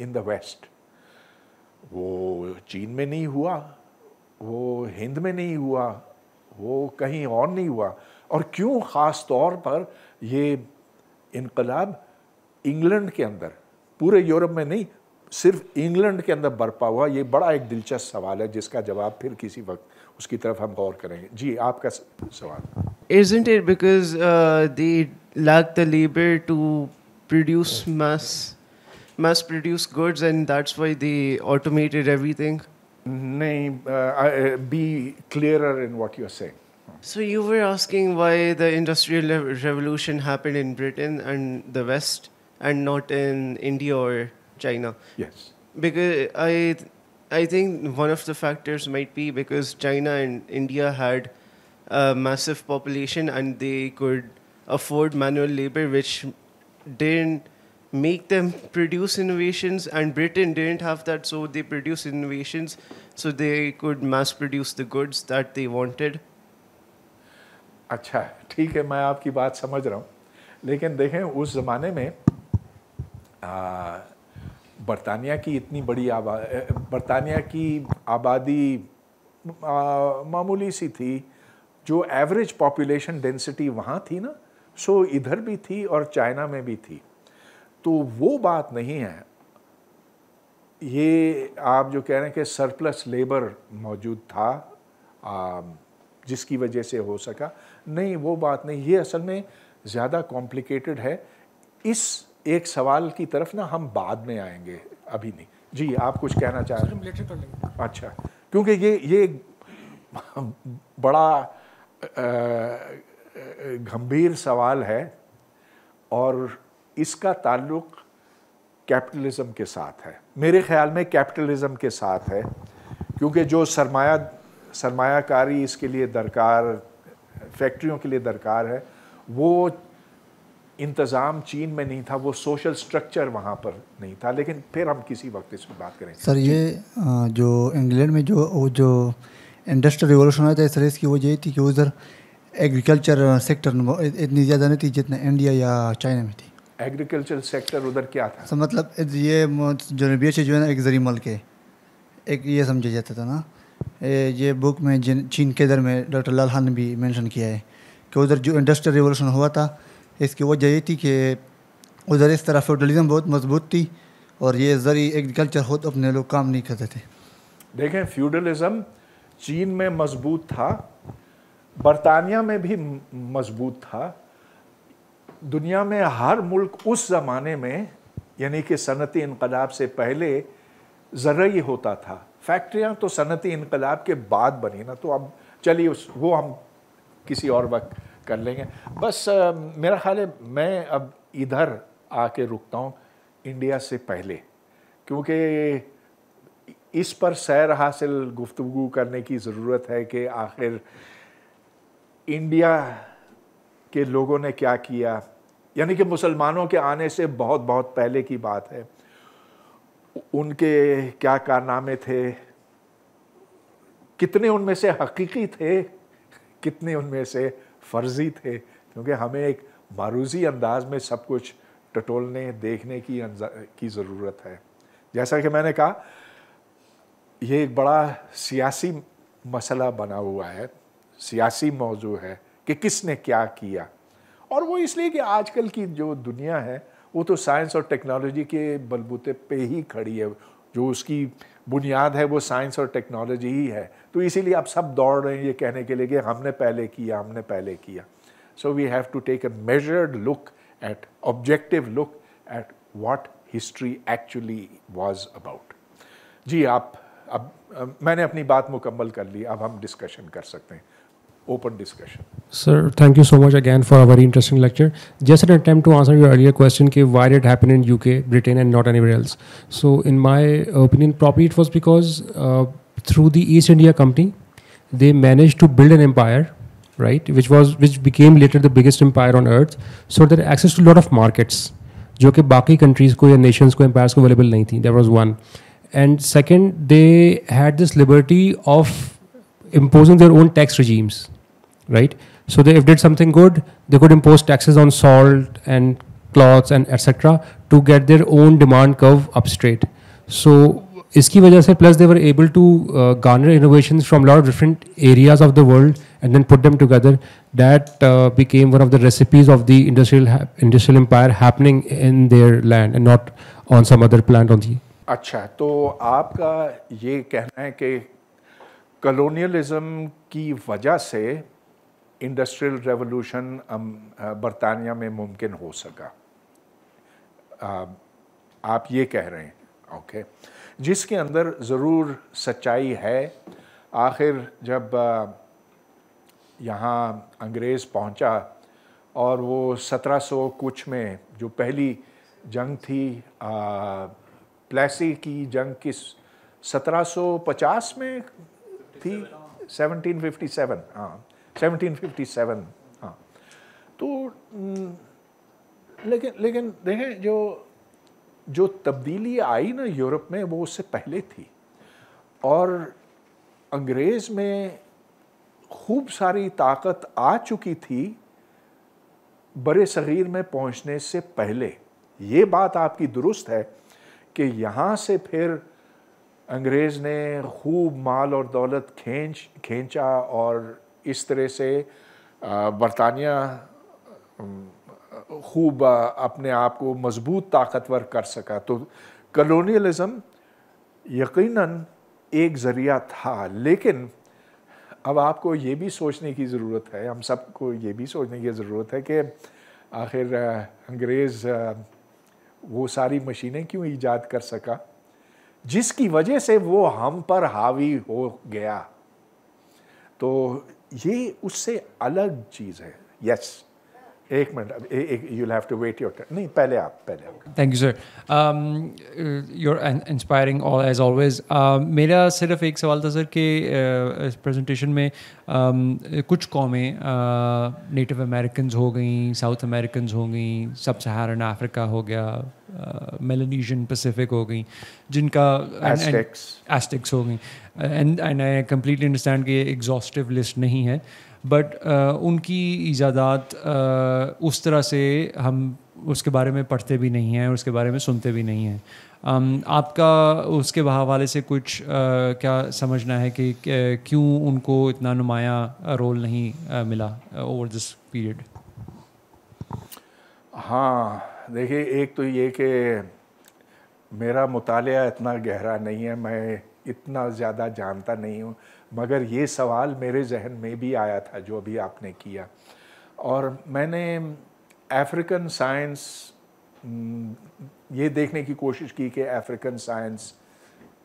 A: in the west वो चीन में नहीं हुआ वो हिंद में नहीं हुआ वो कहीं और नहीं हुआ और क्यों ख़ास तौर पर ये इनकलाब इंग्लैंड के अंदर पूरे यूरोप में नहीं सिर्फ इंग्लैंड के अंदर बरपा हुआ ये बड़ा एक दिलचस्प सवाल है जिसका जवाब फिर किसी वक्त उसकी तरफ हम गौर करेंगे जी आपका सवाल
E: isn't it because they lack the labour to produce must must produce goods and that's why they automated everything
A: नहीं be clearer in what you are
E: So you were asking why the industrial revolution happened in Britain and the West? and not in India or China. Yes. Because I, I think one of the factors might be because China and India had a massive population and they could afford manual labor, which didn't make them produce innovations and britain didn't have that so they produced innovations so they could mass produce the goods that
A: they wanted अच्छा ठीक है मैं आपकी बात समझ रहा हूँ लेकिन देखें उस ज़माने में बरतानिया की इतनी बड़ी आबादी बरतानिया की आबादी मामूली सी थी जो एवरेज पॉपुलेशन डेंसिटी वहाँ थी ना सो इधर भी थी और चाइना में भी थी तो वो बात नहीं है ये आप जो कह रहे हैं कि सरप्लस लेबर मौजूद था आ, जिसकी वजह से हो सका नहीं वो बात नहीं ये असल में ज़्यादा कॉम्प्लिकेटेड है इस एक सवाल की तरफ ना हम बाद में आएंगे अभी नहीं जी आप कुछ कहना चाह रहे
F: हैं कर लेंगे
A: अच्छा क्योंकि ये ये बड़ा गंभीर सवाल है और इसका ताल्लुक कैपिटलिज्म के साथ है मेरे ख्याल में कैपिटलिज्म के साथ है क्योंकि जो सरमाया सरमाकारी इसके लिए दरकार फैक्ट्रियों के लिए दरकार है वो इंतज़ाम चीन में नहीं था वो सोशल स्ट्रक्चर वहाँ पर नहीं था लेकिन फिर हम किसी वक्त इस पर बात करें सर ये
G: जो इंग्लैंड में जो वो जो इंडस्ट्रियल रिवोल्यूशन आया था सर इसकी वजह थी कि उधर एग्रीकल्चर सेक्टर इतनी ज़्यादा नहीं थी जितना इंडिया या चाइना में थी
A: एग्रीकल्चर सेक्टर उधर क्या था
G: सर मतलब ये जो रबिया जो है ना एक जरिए मल्क है एक ये समझा जाता था ना ये बुक में जिन चीन के दर में डॉक्टर लाल खान ने भी मैंशन किया है कि उधर जो इंडस्ट्रियल रिवोल्यूशन हुआ था इसकी वजह ये थी कि उधर इस तरह फ्यूडलिज़म बहुत मजबूत थी और ये ज़रिए एग्रीकल्चर खुद अपने लोग काम नहीं करते थे
A: देखें फ्यूडलिज़म चीन में मजबूत था बरतानिया में भी मजबूत था दुनिया में हर मुल्क उस ज़माने में यानी कि सनती इनकलाब से पहले ज़रूरी होता था फैक्ट्रियाँ तो सनती इनकलाब के बाद बनी ना तो अब चलिए उस वो हम किसी और वक्त कर लेंगे बस आ, मेरा ख्याल है मैं अब इधर आके रुकता हूँ इंडिया से पहले क्योंकि इस पर सैर हासिल गुफ्तु करने की ज़रूरत है कि आखिर इंडिया के लोगों ने क्या किया यानी कि मुसलमानों के आने से बहुत बहुत पहले की बात है उनके क्या कारनामे थे कितने उनमें से हकीकी थे कितने उनमें से फर्जी थे क्योंकि हमें एक मारूजी अंदाज में सब कुछ टटोलने देखने की की ज़रूरत है जैसा कि मैंने कहा ये एक बड़ा सियासी मसला बना हुआ है सियासी मौजू है कि किसने क्या किया और वो इसलिए कि आजकल की जो दुनिया है वो तो साइंस और टेक्नोलॉजी के बलबूते पे ही खड़ी है जो उसकी बुनियाद है वो साइंस और टेक्नोलॉजी ही है तो इसीलिए आप सब दौड़ रहे हैं ये कहने के लिए कि हमने पहले किया हमने पहले किया so we have to take a measured look at objective look at what history actually was about जी आप अब मैंने अपनी बात मुकम्मल कर ली अब हम डिस्कशन कर सकते हैं open discussion.
F: Sir, thank you so much again for a very interesting lecture. Just an attempt to answer your earlier question, ke why did it happen in UK, Britain, and not anywhere else? So, in my opinion, probably it was because uh, through the East India Company, they managed to build an empire, right? Which was which became later the biggest empire on earth. So that access to a lot of markets, which कि बाकी कंट्रीज को या नेशंस को एम्पायर्स को अवेलेबल नहीं थी there was one and second they had this liberty imposing their own tax regimes right? So they did something good. They could impose taxes on salt and clothes and etc. to get their own demand curve up straight. So iski wajah se, plus they were able to uh, garner innovations from a lot of different areas of the world and then put them together. That uh, became one of the recipes of the industrial industrial empire happening in their land and not on some other plant on the.
A: अच्छा तो आपका ये कहना है कि कलोनियलिज्म की वजह से इंडस्ट्रियल रेवोल्यूशन um, uh, बरतानिया में मुमकिन हो सका uh, आप ये कह रहे हैं ओके जिसके अंदर ज़रूर सच्चाई है आखिर जब uh, यहाँ अंग्रेज़ पहुँचा और वो 1700 कुछ में जो पहली जंग थी प्लेसी की जंग किस 1750 में थी 1757 हाँ 1757 हाँ तो हम्म, लेकिन लेकिन देखें जो जो तब्दीली आई ना यूरोप में वो उससे पहले थी और अंग्रेज़ में खूब सारी ताकत आ चुकी थी बड़े सग़ीर में पहुंचने से पहले ये बात आपकी दुरुस्त है कि यहाँ से फिर अंग्रेज़ ने खूब माल और दौलत खींच खींचा और इस तरह से बरतानिया खूब अपने आप को मजबूत ताकतवर कर सका तो कलोनीलिज़म यकीनन एक ज़रिया था लेकिन अब आपको ये भी सोचने की ज़रूरत है हम सबको ये भी सोचने की ज़रूरत है कि आखिर अंग्रेज़ वो सारी मशीनें क्यों ईजाद कर सका जिसकी वजह से वो हम पर हावी हो गया तो ये उससे अलग चीज़ है यस एक minute you have to wait your turn नहीं पहले आप पहले आप
F: thank you sir you are inspiring all as always मेरा सिर्फ एक सवाल था सर कि uh, इस प्रेजेंटेशन में um, कुछ कौमें नेटिव uh, अमेरिकन हो गई साउथ अमेरिकन हो गई सब सहारन अफ्रीका हो गया मेलानीशियन uh, पैसिफिक हो गई जिनका एस्टिक्स हो गई and and I completely understand कि ये एग्जॉस्टिव लिस्ट नहीं है बट uh, उनकी ईजादात uh, उस तरह से हम उसके बारे में पढ़ते भी नहीं हैं उसके बारे में सुनते भी नहीं हैं um, आपका उसके हवाले से कुछ uh, क्या समझना है कि uh, क्यों उनको इतना नुमाया रोल नहीं uh, मिला ओवर दिस पीरियड
A: हाँ देखिए एक तो ये कि मेरा मुताल इतना गहरा नहीं है मैं इतना ज़्यादा जानता नहीं हूँ मगर ये सवाल मेरे जहन में भी आया था जो अभी आपने किया और मैंने अफ्रीकन हम्म, साइंस ये देखने की कोशिश की कि अफ्रीकन साइंस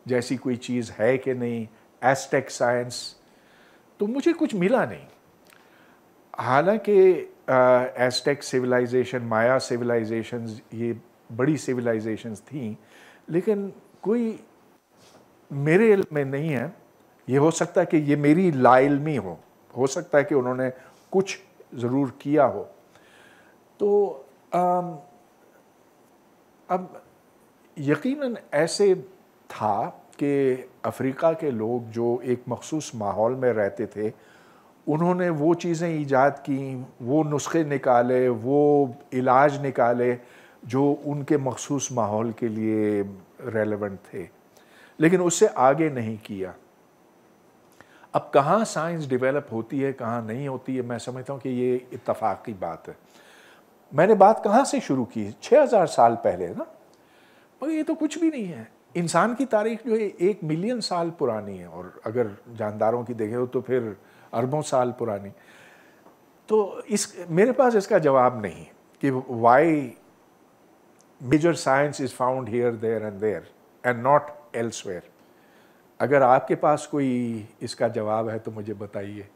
A: जैसी कोई चीज़ है कि नहीं एस्टेक साइंस तो मुझे कुछ मिला नहीं हालांकि एस्टेक सिविलाइजेशन माया सिविलाइजेशंस ये बड़ी सिविलाइजेशंस थी लेकिन कोई मेरे में नहीं है ये हो सकता है कि ये मेरी लाइलमी हो हो सकता है कि उन्होंने कुछ ज़रूर किया हो तो आम, अब यकीनन ऐसे था कि अफ्रीका के लोग जो एक मखसूस माहौल में रहते थे उन्होंने वो चीज़ें ईजाद की वो नुस्खे निकाले वो इलाज निकाले जो उनके मखसूस माहौल के लिए रेलेवेंट थे लेकिन उससे आगे नहीं किया अब कहाँ साइंस डेवलप होती है कहाँ नहीं होती है मैं समझता हूँ कि ये इतफाक़ी बात है मैंने बात कहाँ से शुरू की छः हज़ार साल पहले ना पर ये तो कुछ भी नहीं है इंसान की तारीख जो है एक मिलियन साल पुरानी है और अगर जानदारों की देखे हो तो फिर अरबों साल पुरानी तो इस मेरे पास इसका जवाब नहीं कि why major science is found here there and there and not elsewhere अगर आपके पास कोई इसका जवाब है तो मुझे बताइए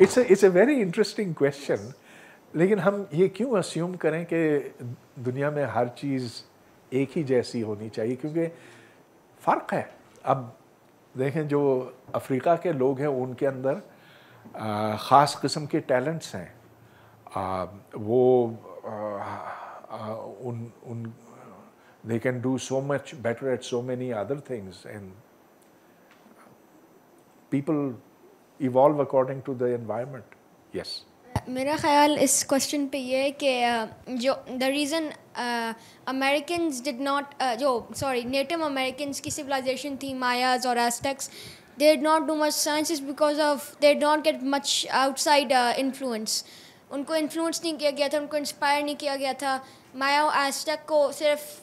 A: it's it's a very interesting question लेकिन हम ये क्यों अस्यूम करें कि दुनिया में हर चीज़ एक ही जैसी होनी चाहिए क्योंकि फ़र्क है अब देखें जो अफ्रीका के लोग हैं उनके अंदर ख़ास किस्म के टैलेंट्स हैं आ, वो आ, आ, उन उन they can do so much better at so many other things and people evolve according to the environment yes
B: मेरा ख्याल इस क्वेश्चन पे ये है कि जो the reason American did not जो सॉरी नेटिव अमेरिकन की सिविलाइजेशन थी मायाज और Aztecs they did not do much science is because of they did not get much outside influence उनको इन्फ्लुएंस नहीं किया गया था उनको इंस्पायर नहीं किया गया था माया और एस्टेक को सिर्फ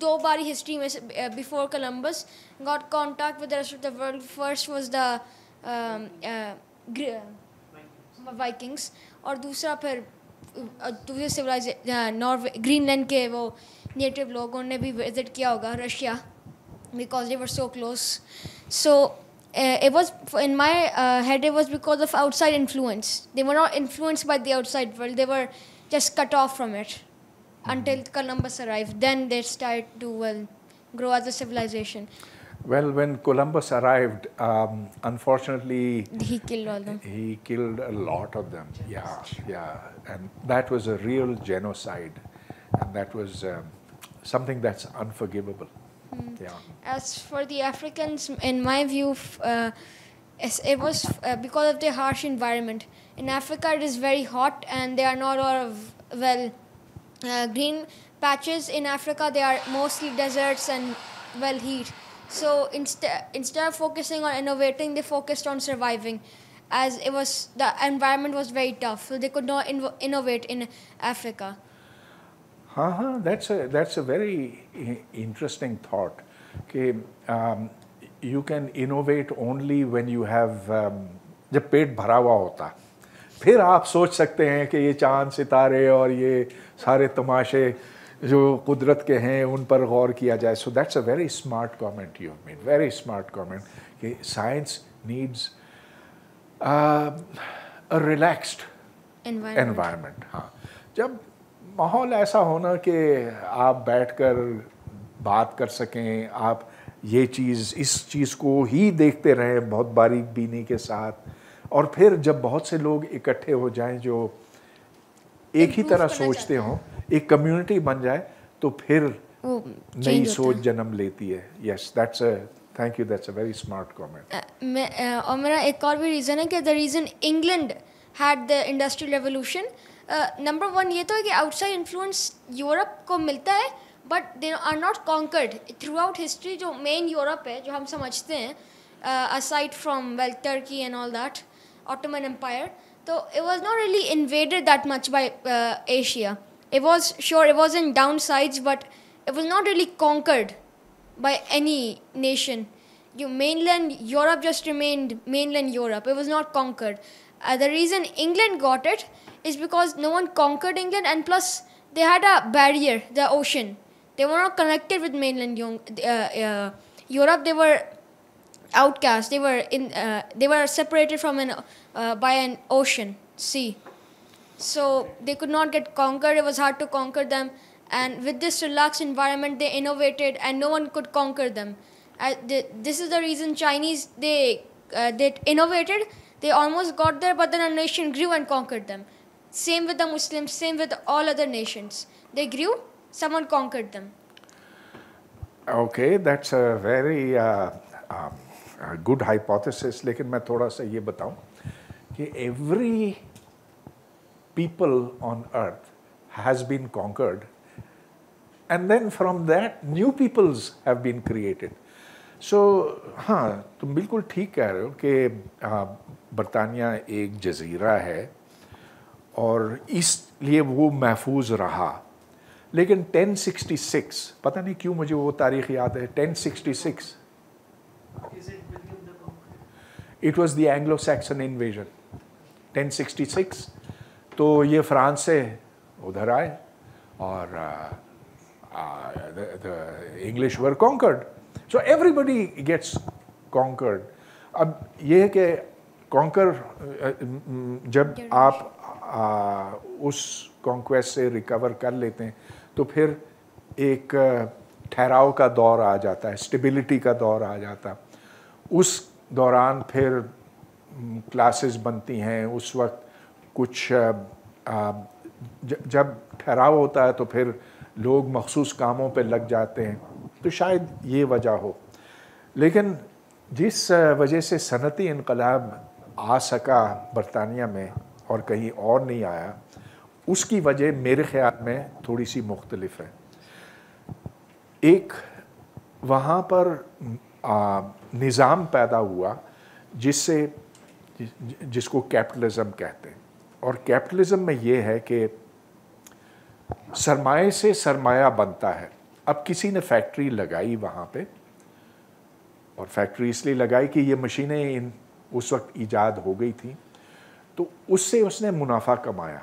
B: दो बार हिस्ट्री में before Columbus got contact with rest of the world first was the Vikings और दूसरा फिर uh, दूसरे सिविलाइज ग्रीन लैंड के वो नेटिव लोगों ने भी विजिट किया होगा Russia because they were so close so it was in my head it was because of outside influence they were not influence by the outside world they were just cut off from it until Columbus arrived. Then they started to well, grow as a civilization.
A: Well, when Columbus arrived, um, unfortunately, he
B: killed all them.
A: He killed a lot of them. Yeah, yeah, and that was a real genocide, and that was um, something that's unforgivable. Hmm. Yeah.
B: As for the Africans, in my view. Uh, it was uh, because of their harsh environment. In Africa, it is very hot, and they are not all well uh, green patches in Africa, they are mostly deserts and well heat. So instead instead of focusing on innovating, they focused on surviving, as it was the environment was very tough, so they could not innovate in Africa.
A: Uh -huh. That's a that's a very interesting thought. Okay, um, you can innovate only when you have um, जब पेट फिर आप सोच सकते हैं कि ये चांद सितारे और ये सारे तमाशे जो कुदरत के हैं उन पर गौर किया जाए so that's a very smart comment you mean very smart comment कि साइंस नीड्स रिलैक्स्ड
B: एनवायरमेंट
A: हाँ जब माहौल ऐसा होना कि आप बैठकर बात कर सकें आप ये चीज़ इस चीज़ को ही देखते रहें बहुत बारीक बीनी के साथ और फिर जब बहुत से लोग इकट्ठे हो जाएं जो एक ही तरह सोचते हों एक कम्युनिटी बन जाए तो फिर
C: नई
B: सोच
A: जन्म लेती है yes that's a thank you that's a very smart comment
B: मैं और मेरा एक और भी रीज़न है कि the reason England had the industrial revolution number one ये तो है कि आउटसाइड इन्फ्लुएंस यूरोप को मिलता है but they are not conquered throughout history जो मेन यूरोप है जो हम समझते हैं aside from well Turkey and all that Ottoman Empire. So it was not really invaded that much by uh, Asia. It was sure it was not downsides, but it was not really conquered by any nation. You mainland Europe just remained mainland Europe. It was not conquered. Uh, the reason England got it is because no one conquered England, and plus they had a barrier, the ocean. They were not connected with mainland uh, uh, Europe. They were outcasts. They were in. Uh, they were separated from an uh, by an ocean, sea. So they could not get conquered. It was hard to conquer them. And with this relaxed environment, they innovated, and no one could conquer them. Uh, this is the reason Chinese they uh, they innovated. They almost got there, but then a nation grew and conquered them. Same with the Muslims. Same with all other nations. They grew. Someone conquered them.
A: Okay, that's a very uh, um, good hypothesis लेकिन मैं थोड़ा सा ये बताऊं कि every people on earth has been conquered and then from that new peoples have been created so हाँ तुम बिल्कुल ठीक कह रहे हो कि बरतानिया एक जजीरा है और इसलिए वो महफूज रहा लेकिन 1066 पता नहीं क्यों मुझे वो तारीख याद है 1066 Is it it was the Anglo Saxon invasion six तो ये फ्रांस से उधर आए और English were conquered so everybody gets conquered अब ये है कि कॉन्कर uh, uh, mm, जब आप आ, uh, उस कॉन्क्वेस्ट से रिकवर कर लेते हैं तो फिर एक ठहराव का दौर आ जाता है स्टेबिलिटी का दौर आ जाता है उस दौरान फिर क्लासेस बनती हैं उस वक्त कुछ जब ठहराव होता है तो फिर लोग मखसूस कामों पे लग जाते हैं तो शायद ये वजह हो लेकिन जिस वजह से सनती इनकलाब आ सका बरतानिया में और कहीं और नहीं आया उसकी वजह मेरे ख्याल में थोड़ी सी मुख्तलफ है एक वहाँ पर निज़ाम पैदा हुआ जिससे जिसको कैपिटलिज्म कहते हैं और कैपिटलिज्म में ये है कि सरमाए से सरमाया बनता है अब किसी ने फैक्ट्री लगाई वहाँ पे और फैक्ट्री इसलिए लगाई कि ये मशीनें इन उस वक्त ईजाद हो गई थी तो उससे उसने मुनाफा कमाया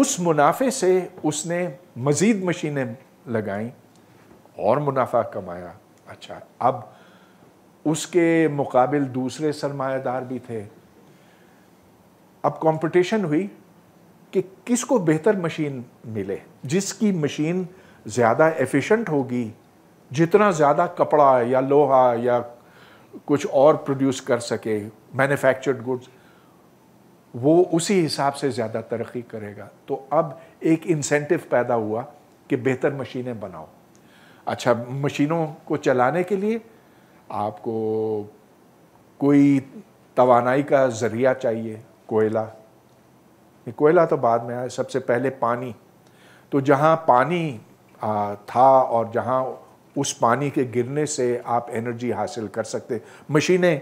A: उस मुनाफे से उसने मज़ीद मशीनें लगाई और मुनाफा कमाया अच्छा अब उसके मुकाबल दूसरे सरमायादार भी थे अब कंपटीशन हुई कि किसको बेहतर मशीन मिले जिसकी मशीन ज़्यादा एफिशिएंट होगी जितना ज़्यादा कपड़ा या लोहा या कुछ और प्रोड्यूस कर सके मैन्युफैक्चर्ड गुड्स वो उसी हिसाब से ज़्यादा तरक्की करेगा तो अब एक इंसेंटिव पैदा हुआ कि बेहतर मशीनें बनाओ अच्छा मशीनों को चलाने के लिए आपको कोई तोानाई का ज़रिया चाहिए कोयला कोयला तो बाद में आया सबसे पहले पानी तो जहाँ पानी था और जहाँ उस पानी के गिरने से आप एनर्जी हासिल कर सकते मशीनें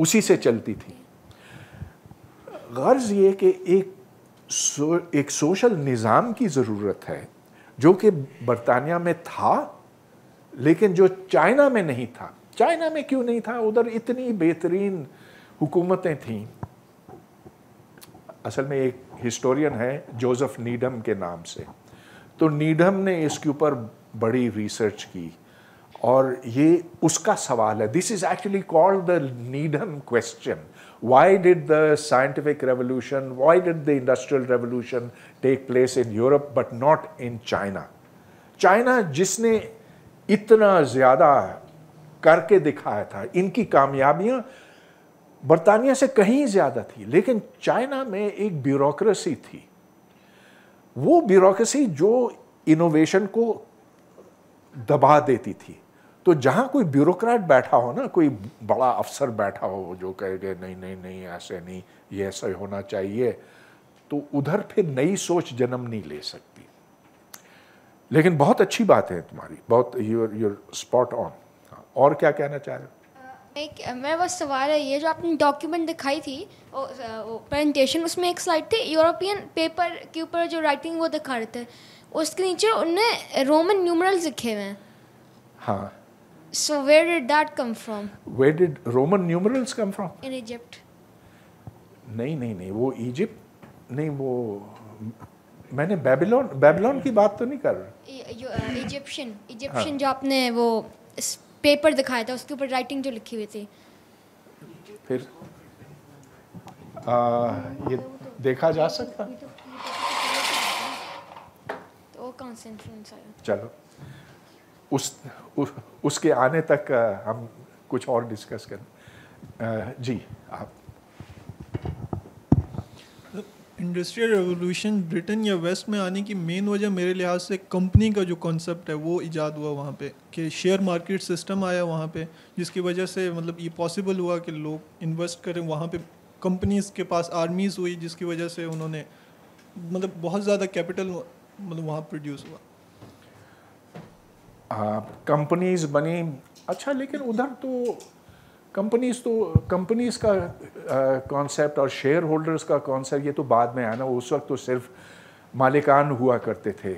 A: उसी से चलती थी गर्ज ये कि एक सो, एक सोशल निज़ाम की ज़रूरत है जो कि बरतानिया में था लेकिन जो चाइना में नहीं था चाइना में क्यों नहीं था उधर इतनी बेहतरीन हुकूमतें थीं असल में एक हिस्टोरियन है जोसेफ नीडम के नाम से तो नीडम ने इसके ऊपर बड़ी रिसर्च की और ये उसका सवाल है this is actually called the Needham question Why did the scientific revolution, why did the industrial revolution take place in Europe but not in China? China, जिसने इतना ज़्यादा करके दिखाया था इनकी कामयाबियां बरतानिया से कहीं ज़्यादा थी लेकिन चाइना में एक ब्यूरोक्रेसी थी वो ब्यूरोक्रेसी जो इनोवेशन को दबा देती थी तो जहाँ कोई ब्यूरोक्रेट बैठा हो ना कोई बड़ा अफसर बैठा हो जो कहेगा नहीं नहीं नहीं ऐसे नहीं ये ऐसा होना चाहिए तो उधर फिर नई सोच जन्म नहीं ले सकती लेकिन बहुत अच्छी बात है तुम्हारी बहुत यूर यूर स्पॉट ऑन और क्या कहना चाह रहे हो
B: एक मैं बस सवाल है ये जो आपने डॉक्यूमेंट दिखाई थी प्रेजेंटेशन उसमें एक स्लाइड थी यूरोपियन पेपर के ऊपर जो राइटिंग वो दिखा रहे थे उसके नीचे उनने रोमन न्यूमरल्स लिखे हुए हैं हाँ So where did that come from?
A: Where did Roman numerals come from? In Egypt. नहीं नहीं नहीं वो इजिप्ट नहीं वो मैंने बेबीलोन बेबीलोन की बात तो नहीं कर
B: रहा इजिप्शियन e, इजिप्शियन uh, हाँ। जो आपने वो पेपर दिखाया था उसके ऊपर राइटिंग जो लिखी हुई थी
A: फिर आ, uh, ये देखा जा सकता
B: तो कौन से इन्फ्लुएंस आया
A: चलो उस उ, उसके आने तक हम कुछ और डिस्कस करें जी आप इंडस्ट्रियल रेवोल्यूशन ब्रिटेन या वेस्ट में आने की मेन वजह मेरे लिहाज से कंपनी का जो कॉन्सेप्ट है वो इजाद हुआ वहाँ पे कि शेयर मार्केट सिस्टम आया वहाँ पे जिसकी वजह से मतलब ये पॉसिबल हुआ कि लोग इन्वेस्ट करें वहाँ पे कंपनीज के पास आर्मीज़ हुई जिसकी वजह से उन्होंने मतलब बहुत ज़्यादा कैपिटल मतलब वहाँ प्रोड्यूस हुआ कंपनीज हाँ, बनी अच्छा लेकिन उधर तो कंपनीज तो कंपनीज का कॉन्सेप्ट और शेयर होल्डर्स का कॉन्सेप्ट ये तो बाद में आया ना उस वक्त तो सिर्फ मालिकान हुआ करते थे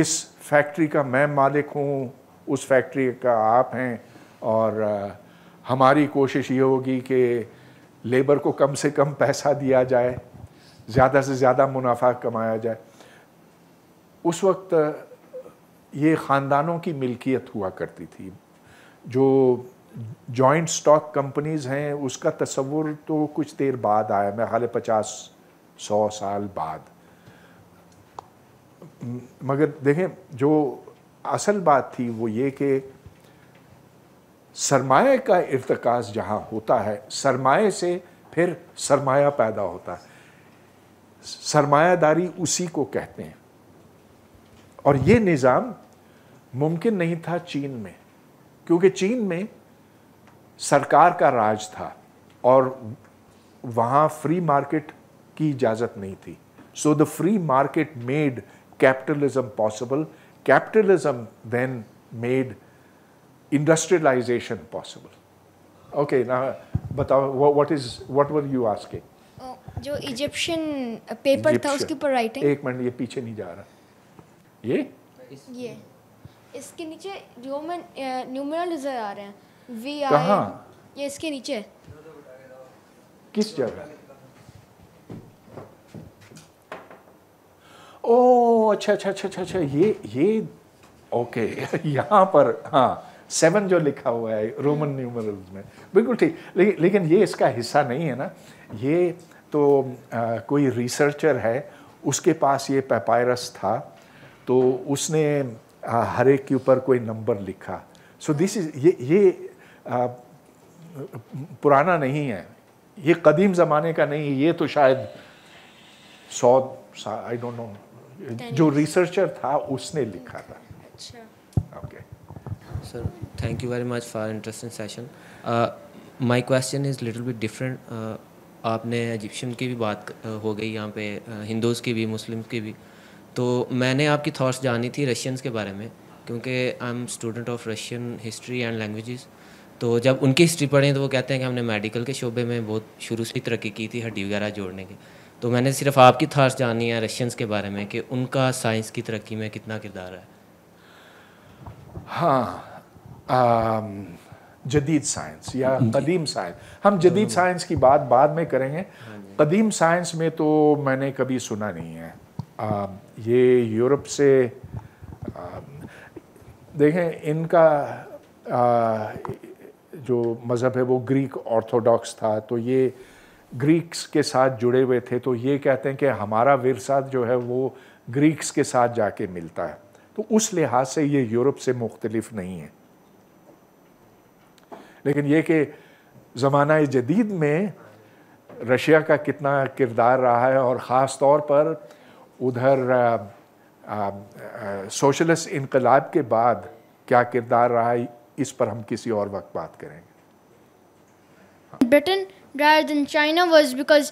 A: इस फैक्ट्री का मैं मालिक हूँ उस फैक्ट्री का आप हैं और हमारी कोशिश ये होगी कि लेबर को कम से कम पैसा दिया जाए ज़्यादा से ज़्यादा मुनाफा कमाया जाए उस वक्त ये ख़ानदानों की मिल्कियत हुआ करती थी जो जॉइंट स्टॉक कंपनीज़ हैं उसका तस्वुर तो कुछ देर बाद आया मैं हाल पचास सौ साल बाद मगर देखें जो असल बात थी वो ये कि सरमाए का इरतकाज जहाँ होता है सरमाए से फिर सरमाया पैदा होता है सरमायादारी उसी को कहते हैं और ये निज़ाम मुमकिन नहीं था चीन में क्योंकि चीन में सरकार का राज था और वहाँ फ्री मार्केट की इजाज़त नहीं थी so the free market made capitalism possible capitalism then made industrialisation possible okay ना बताओ what is what were you asking
B: जो इजिप्शियन पेपर था उसके ऊपर राइटिंग एक
A: मिनट ये पीछे नहीं जा रहा ये
B: ये इसके नीचे रोमन न्यूमरल नजर आ रहे हैं वी कहां ये इसके नीचे
A: किस जगह ओ अच्छा अच्छा अच्छा अच्छा अच्छा ये ये ओके [LAUGHS] यहां पर हाँ सेवन जो लिखा हुआ है रोमन न्यूमरल्स में बिल्कुल ठीक लेकिन लेकिन ये इसका हिस्सा नहीं है ना ये तो आ, कोई रिसर्चर है उसके पास ये पेपायरस था तो उसने हर एक के ऊपर कोई नंबर लिखा सो दिस इज ये ये आ, पुराना नहीं है ये कदीम ज़माने का नहीं ये तो शायद सौ आई डोंट नो जो रिसर्चर था उसने लिखा था okay sir
D: thank you very much for interesting session my question is little bit different आपने इजिप्शियन की भी बात uh, हो गई यहाँ पे हिंदूज़ uh, की भी मुस्लिम की भी तो मैंने आपकी थॉट्स जानी थी रशियंस के बारे में क्योंकि I am student of Russian history and languages तो जब उनकी हिस्ट्री पढ़ें तो वो कहते हैं कि हमने मेडिकल के शोबे में बहुत शुरू से तरक्की की थी हड्डी वगैरह जोड़ने की तो मैंने सिर्फ आपकी थाट्स जानी है रशियंस के बारे में कि उनका साइंस की तरक्की में कितना किरदार है
A: हाँ जदीद साइंस या कदीम साइंस हम जदीद साइंस हाँ। की बात बाद में करेंगे हाँ कदीम साइंस में तो मैंने कभी सुना नहीं है ये यूरोप से देखें इनका आ, जो मज़हब है वो ग्रीक ऑर्थोडॉक्स था तो ये ग्रीक्स के साथ जुड़े हुए थे तो ये कहते हैं कि हमारा विरसा जो है वो ग्रीक्स के साथ जाके मिलता है तो उस लिहाज से ये यूरोप से मुख्तलिफ नहीं है लेकिन ये कि ज़माना जदीद में रशिया का कितना किरदार रहा है और ख़ास तौर पर उधर सोशलिस्ट इनकलाब के बाद क्या किरदार रहा है इस पर हम किसी और वक्त बात करेंगे
C: Britain rather than China was because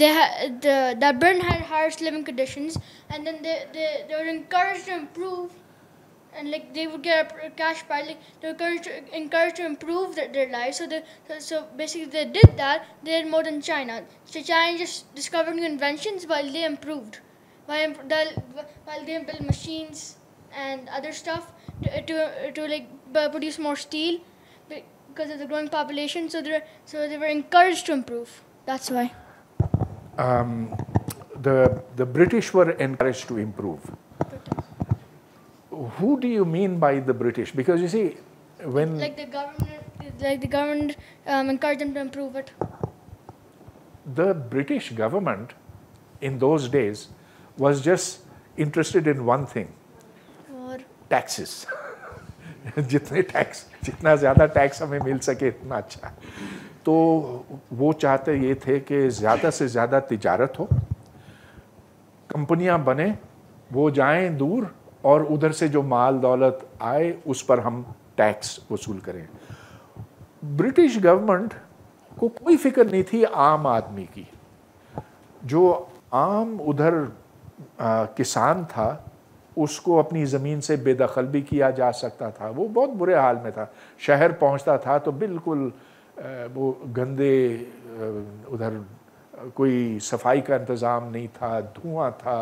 C: they had the, that Britain had harsh living conditions, and then they, they, they were encouraged to improve, and like they would get a cash prize. Like they were encouraged to, encouraged to improve their, their lives. So they so, so basically they did that. They did more than China. So China just discovered new inventions while they improved. while, they build machines and other stuff to, to, to like produce more steel because of the growing population. So they so they were encouraged to improve. That's why.
A: Um, the the British were encouraged to improve. British. Who do you mean by the British? Because you see, when like
C: the government, like the government um, encouraged them to improve it.
A: The British government, in those days, was just interested in one
F: thing
A: taxes जितने टैक्स जितना ज़्यादा टैक्स हमें मिल सके इतना अच्छा तो वो चाहते ये थे कि ज़्यादा से ज़्यादा तिजारत हो कंपनियां बने वो जाएं दूर और उधर से जो माल दौलत आए उस पर हम टैक्स वसूल करें ब्रिटिश गवर्नमेंट को कोई फिक्र नहीं थी आम आदमी की जो आम उधर आ, किसान था उसको अपनी ज़मीन से बेदखल भी किया जा सकता था वो बहुत बुरे हाल में था शहर पहुंचता था तो बिल्कुल वो गंदे उधर कोई सफाई का इंतज़ाम नहीं था धुआं था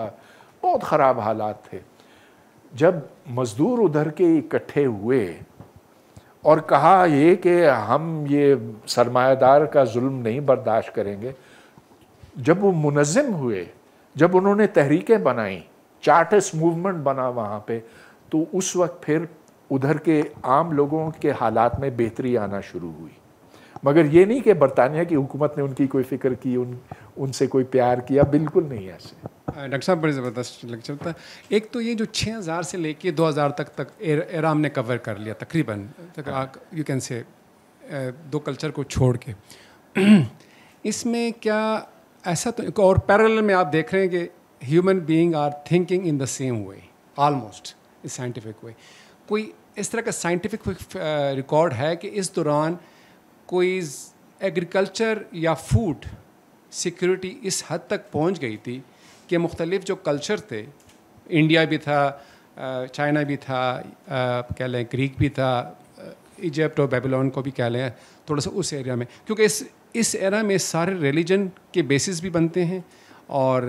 A: बहुत ख़राब हालात थे जब मज़दूर उधर के इकट्ठे हुए और कहा ये कि हम ये सरमायादार का जुल्म नहीं बर्दाश्त करेंगे जब वो मुनज़म हुए जब उन्होंने तहरीकें बनाई चार्टिस्ट मूवमेंट बना वहाँ पे तो उस वक्त फिर उधर के आम लोगों के हालात में बेहतरी आना शुरू हुई मगर ये नहीं कि बरतानिया की हुकूमत ने उनकी कोई फिक्र की उन उनसे कोई प्यार किया बिल्कुल नहीं ऐसे
E: डॉक्टर साहब बड़े ज़बरदस्त लेक्चर था एक तो ये जो 6000 से लेके 2000 तक तक एराम ने कवर कर लिया तकरीबन यू कैन से दो कल्चर को छोड़ के [CLEARS THROAT] इसमें क्या ऐसा तो और पैरल में आप देख रहे हैं कि human being are thinking in the same way almost इस साइंटिफिक वे कोई इस तरह का साइंटिफिक रिकॉर्ड uh, है कि इस दौरान कोई एग्रीकल्चर या फूड सिक्योरिटी इस हद तक पहुंच गई थी कि मुख्तलिफ जो कल्चर थे इंडिया भी था चाइना uh, भी था uh, कह लें ग्रीक भी था इजिप्ट और बेबीलोन को भी कह लें थोड़ा सा उस एरिया में क्योंकि इस इस एरा में सारे रिलीजन के बेसिस भी बनते हैं और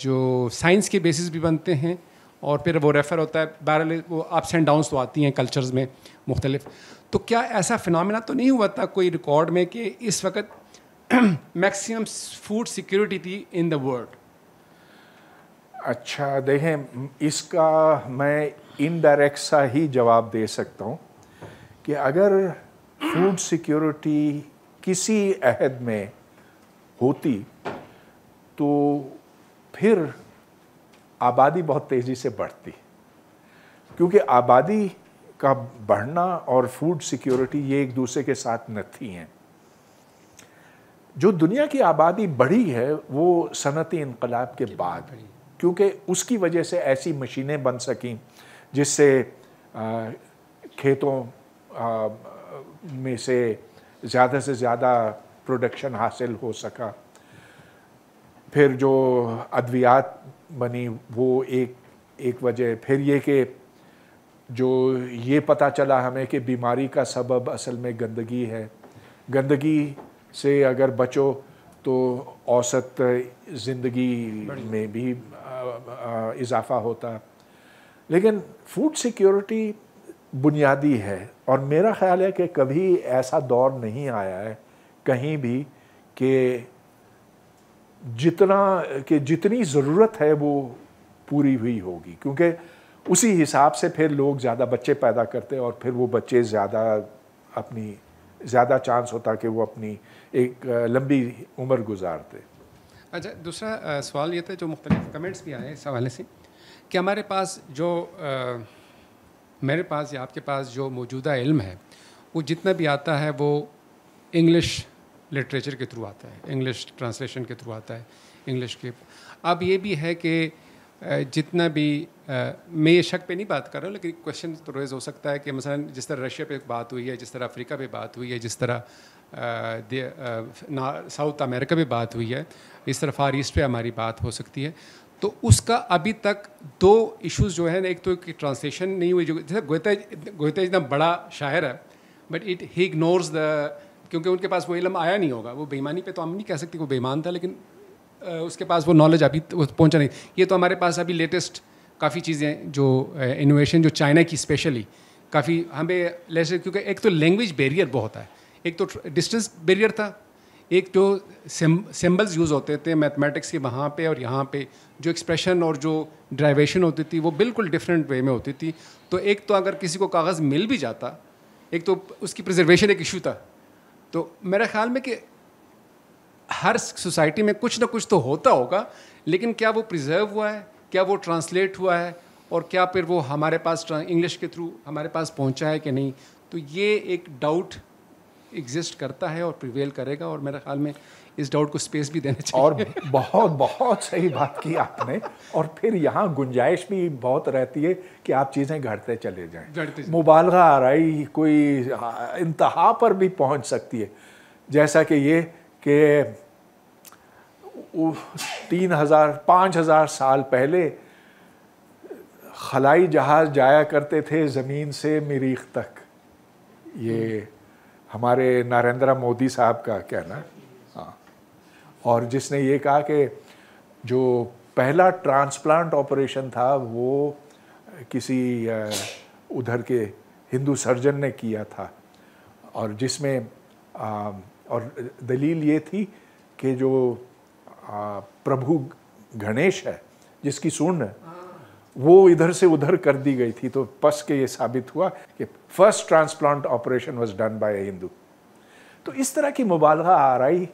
E: जो साइंस के बेसिस भी बनते हैं और फिर वो रेफ़र होता है बहर वो अप्स एंड डाउन्स तो आती हैं कल्चर्स में मुख्तलिफ तो क्या ऐसा फिनमिना तो नहीं हुआ था कोई रिकॉर्ड में कि इस वक्त मैक्सिमम फूड सिक्योरिटी थी इन द वर्ल्ड
A: अच्छा देखें इसका मैं इनडायरेक्ट सा ही जवाब दे सकता हूँ कि अगर फूड सिक्योरिटी किसी अहद में होती तो फिर आबादी बहुत तेज़ी से बढ़ती क्योंकि आबादी का बढ़ना और फूड सिक्योरिटी ये एक दूसरे के साथ नथी हैं जो दुनिया की आबादी बढ़ी है वो सनती इनकलाब के बाद क्योंकि उसकी वजह से ऐसी मशीनें बन सकें जिससे खेतों में से ज़्यादा से ज़्यादा प्रोडक्शन हासिल हो सका फिर जो अद्वियात बनी वो एक एक वजह फिर ये कि जो ये पता चला हमें कि बीमारी का सबब असल में गंदगी है गंदगी से अगर बचो तो औसत ज़िंदगी में भी इजाफा होता लेकिन फूड सिक्योरिटी बुनियादी है और मेरा ख्याल है कि कभी ऐसा दौर नहीं आया है कहीं भी कि जितना कि जितनी ज़रूरत है वो पूरी हुई होगी क्योंकि उसी हिसाब से फिर लोग ज़्यादा बच्चे पैदा करते हैं और फिर वो बच्चे ज़्यादा अपनी ज़्यादा चांस होता कि वो अपनी एक लंबी उम्र गुजारते
E: अच्छा दूसरा सवाल ये था जो मुख्तलिफ कमेंट्स भी आए इस हवाले से कि हमारे पास जो आ, मेरे पास या आपके पास जो मौजूदा इल्म है वो जितना भी आता है वो इंग्लिश लिटरेचर के थ्रू आता है इंग्लिश ट्रांसलेशन के थ्रू आता है इंग्लिश के अब ये भी है कि जितना भी मैं ये शक पे नहीं बात कर रहा हूँ लेकिन क्वेश्चन तो रेज हो सकता है कि मसला जिस तरह रशिया पे बात हुई है जिस तरह अफ्रीका पे बात हुई है जिस तरह साउथ अमेरिका पे बात हुई है इस तरह फार ईस्ट पर हमारी बात हो सकती है तो उसका अभी तक दो इश्यूज जो है ना एक तो एक ट्रांसलेशन नहीं हुई जो जैसे गोतेज गोतेज इतना बड़ा शायर है but it he ignores the क्योंकि उनके पास वो इलम आया नहीं होगा वो बेईमानी पे तो हम नहीं कह सकते वो बेईमान था लेकिन उसके पास वो नॉलेज अभी तो पहुँचा नहीं ये तो हमारे पास अभी लेटेस्ट काफ़ी चीज़ें जो इनोवेशन जो चाइना की स्पेशली काफ़ी हमें लेटेस्ट क्योंकि एक तो लैंग्वेज बैरियर बहुत है एक तो डिस्टेंस बैरियर था एक जो सिंबल्स यूज़ होते थे मैथमेटिक्स के वहाँ पे और यहाँ पे जो एक्सप्रेशन और जो ड्राइवेशन होती थी वो बिल्कुल डिफरेंट वे में होती थी तो एक तो अगर किसी को कागज़ मिल भी जाता एक तो उसकी प्रिजर्वेशन एक इशू था तो मेरे ख्याल में कि हर सोसाइटी में कुछ ना कुछ तो होता होगा लेकिन क्या वो प्रिजर्व हुआ है क्या वो ट्रांसलेट हुआ है और क्या फिर वो हमारे पास इंग्लिश के थ्रू हमारे पास पहुंचा है कि नहीं तो ये एक डाउट एग्जिस्ट करता है और
A: प्रिवेल करेगा और मेरे ख्याल में इस डाउट को स्पेस भी देना चाहिए और बहुत बहुत सही बात की आपने और फिर यहाँ गुंजाइश भी बहुत रहती है कि आप चीज़ें घटते चले जाएं मुबालगा रही कोई इंतहा पर भी पहुँच सकती है जैसा कि ये कि तीन हज़ार पाँच हज़ार साल पहले खलाई जहाज़ जाया करते थे ज़मीन से मरीख तक ये हमारे नरेंद्र मोदी साहब का कहना हाँ और जिसने ये कहा कि जो पहला ट्रांसप्लांट ऑपरेशन था वो किसी उधर के हिंदू सर्जन ने किया था और जिसमें और दलील ये थी कि जो प्रभु गणेश है जिसकी सुन वो इधर से उधर कर दी गई थी तो पस के ये साबित हुआ कि first transplant operation was done by Hindu तो इस तरह की मुबालगा रही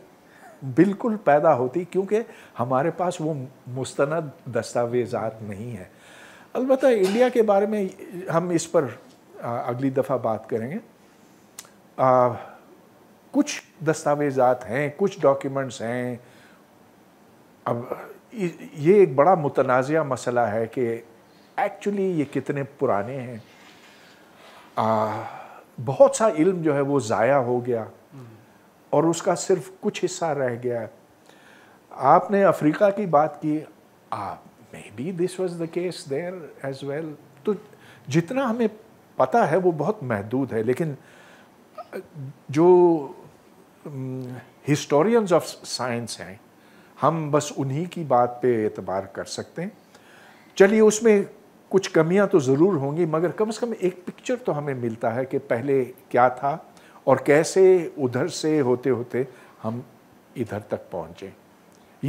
A: बिल्कुल पैदा होती क्योंकि हमारे पास वो मुस्ंद दस्तावेजात नहीं है अलबत् इंडिया के बारे में हम इस पर अगली दफ़ा बात करेंगे आ, कुछ दस्तावेजात हैं कुछ डॉक्यूमेंट्स हैं अब ये एक बड़ा मुतनाज़ मसला है कि एक्चुअली ये कितने पुराने हैं बहुत सा इल्म जो है वो ज़ाया हो गया और उसका सिर्फ कुछ हिस्सा रह गया आपने अफ्रीका की बात की आप maybe this was the case there as well तो जितना हमें पता है वो बहुत महदूद है लेकिन जो हिस्टोरियंस ऑफ साइंस हैं हम बस उन्हीं की बात पे एतबार कर सकते हैं चलिए उसमें कुछ कमियां तो ज़रूर होंगी मगर कम से कम एक पिक्चर तो हमें मिलता है कि पहले क्या था और कैसे उधर से होते होते हम इधर तक पहुँचे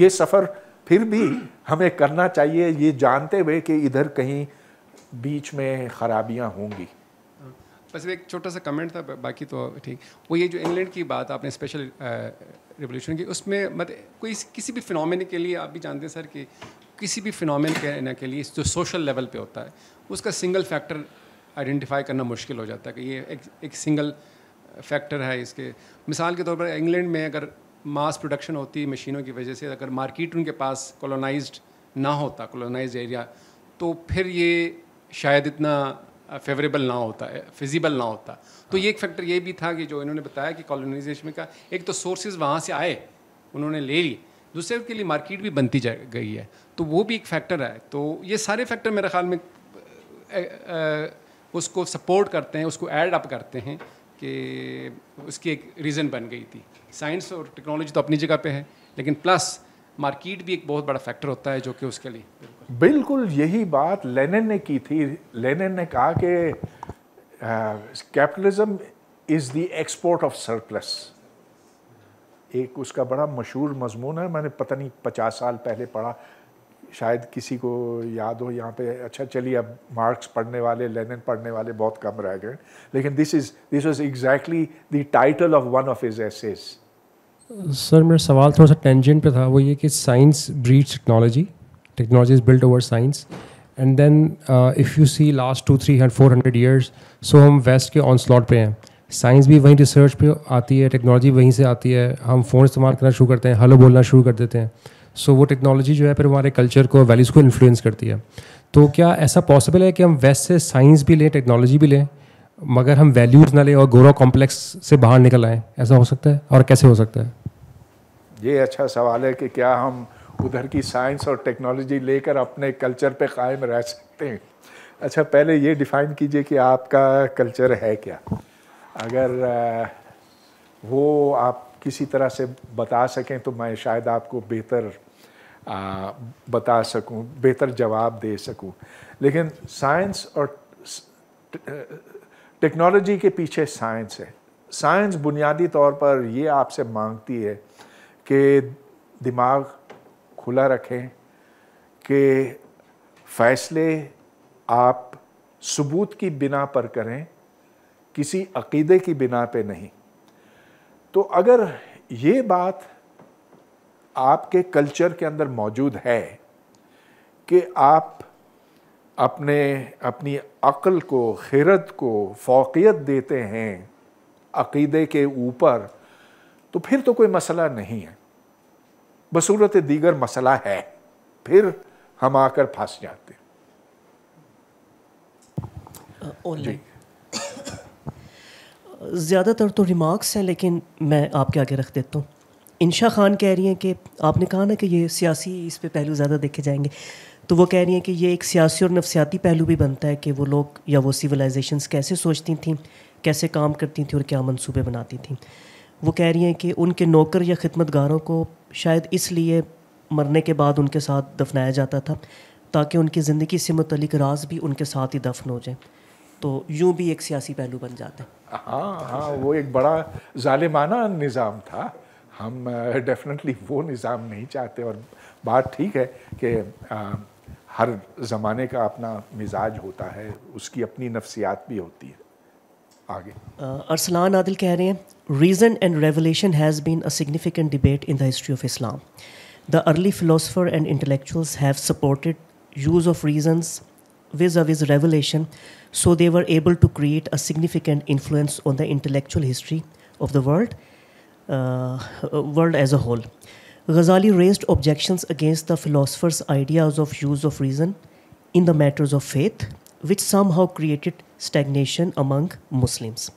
A: ये सफ़र फिर भी हमें करना चाहिए ये जानते हुए कि इधर कहीं बीच में खराबियाँ होंगी
E: बस एक छोटा सा कमेंट था बाकी तो ठीक वो ये जो इंग्लैंड की बात आपने स्पेशल रिवोल्यूशन की उसमें मत कोई किसी भी फिनोमिन के लिए आप भी जानते हैं सर कि किसी भी फिनोमिन कहने के लिए जो सोशल लेवल पे होता है उसका सिंगल फैक्टर आइडेंटिफाई करना मुश्किल हो जाता है कि ये एक एक सिंगल फैक्टर है इसके मिसाल के तौर पर इंग्लैंड में अगर मास प्रोडक्शन होती मशीनों की वजह से अगर मार्केट उनके पास कॉलोनाइज ना होता कॉलोनाइज एरिया तो फिर ये शायद इतना फेवरेबल ना होता है फिजिबल ना होता तो ये एक फैक्टर ये भी था कि जो इन्होंने बताया कि कॉलोनाइजेशन का एक तो सोर्सेज वहाँ से आए उन्होंने ले लिए दूसरे के लिए मार्केट भी बनती जा गई है तो वो भी एक फैक्टर है तो ये सारे फैक्टर मेरे ख्याल में उसको सपोर्ट करते हैं उसको एड अप करते हैं कि उसकी एक रीज़न बन गई थी साइंस और टेक्नोलॉजी तो अपनी जगह पे है लेकिन प्लस मार्केट भी एक बहुत बड़ा फैक्टर होता है जो
A: कि उसके लिए बिल्कुल, यही बात लेनन ने की थी लेन ने कहा कि capitalism is the export of surplus एक उसका बड़ा मशहूर मजमून है मैंने पता नहीं पचास साल पहले पढ़ा शायद किसी को याद हो यहाँ पे अच्छा चलिए अब मार्क्स पढ़ने वाले लेनिन पढ़ने वाले बहुत कम रह गए लेकिन this is this was exactly the title of one of his essays
F: sir मेरा सवाल थोड़ा सा टेंजेंट पे था वो ये कि science breed technology technology is build over science and then if you see last two three hundred four hundred years so हम वेस्ट के ऑन स्लॉट पे हैं साइंस भी वहीं रिसर्च पे आती है टेक्नोलॉजी वहीं से आती है हम फ़ोन इस्तेमाल करना शुरू करते हैं हलो बोलना शुरू कर देते हैं सो so, वो टेक्नोलॉजी जो है फिर हमारे कल्चर को वैल्यूज़ को इन्फ्लुएंस करती है तो क्या ऐसा पॉसिबल है कि हम वेस्ट से साइंस भी लें टेक्नोलॉजी भी लें मगर हम वैल्यूज़ ना लें और गोरा कॉम्प्लेक्स से बाहर निकल आएँ ऐसा हो सकता है और कैसे हो सकता है
A: ये अच्छा सवाल है कि क्या हम उधर की साइंस और टेक्नोलॉजी लेकर अपने कल्चर पे कायम रह सकते हैं अच्छा पहले ये डिफ़ाइन कीजिए कि आपका कल्चर है क्या अगर वो आप किसी तरह से बता सकें तो मैं शायद आपको बेहतर बता सकूं, बेहतर जवाब दे सकूं। लेकिन साइंस और टेक्नोलॉजी के पीछे साइंस है साइंस बुनियादी तौर पर ये आपसे मांगती है कि दिमाग खुला रखें कि फैसले आप सबूत की बिना पर करें किसी अकीदे की बिना पे नहीं तो अगर ये बात आपके कल्चर के अंदर मौजूद है कि आप अपने अपनी अक़ल को खिरत को फोकियत देते हैं अकीदे के ऊपर तो फिर तो कोई मसला नहीं है बसूरत दीगर मसला है फिर हम आकर फंस जाते
D: हैं जी ज़्यादातर तो रिमार्क्स हैं लेकिन मैं आपके आगे रख देता हूँ इंशा खान कह रही हैं कि आपने कहा ना कि ये सियासी इस पर पहलू ज़्यादा देखे जाएंगे तो वो कह रही हैं कि ये एक सियासी और नफसियाती पहलू भी बनता है कि वो लोग या वो सिविलाइजेशन कैसे सोचती थी कैसे काम करती थी और क्या मनसूबे बनाती थी वो कह रही हैं कि उनके नौकर या खिदमतगारों को शायद इसलिए मरने के बाद उनके साथ दफनाया जाता था ताकि उनकी ज़िंदगी से मुतलिक राज भी उनके साथ ही दफन हो जाए तो यूँ भी एक सियासी पहलू बन जाते
A: हैं हाँ हाँ वो एक बड़ा ालिमाना निज़ाम था हम डेफिनेटली वो निज़ाम नहीं चाहते और बात ठीक है कि हर ज़माने का अपना मिजाज होता है उसकी अपनी नफसियात भी होती है आगे
D: अरसलान आदिल कह रहे हैं reason and revelation has been a significant debate in the history of Islam the early philosopher and intellectuals have supported use of reasons vis-a-vis revelation So they were able to create a significant influence on the intellectual history of the world, uh, uh, world as a whole. Ghazali raised objections against the philosopher's ideas of use of reason in the matters of faith, which somehow created stagnation among Muslims.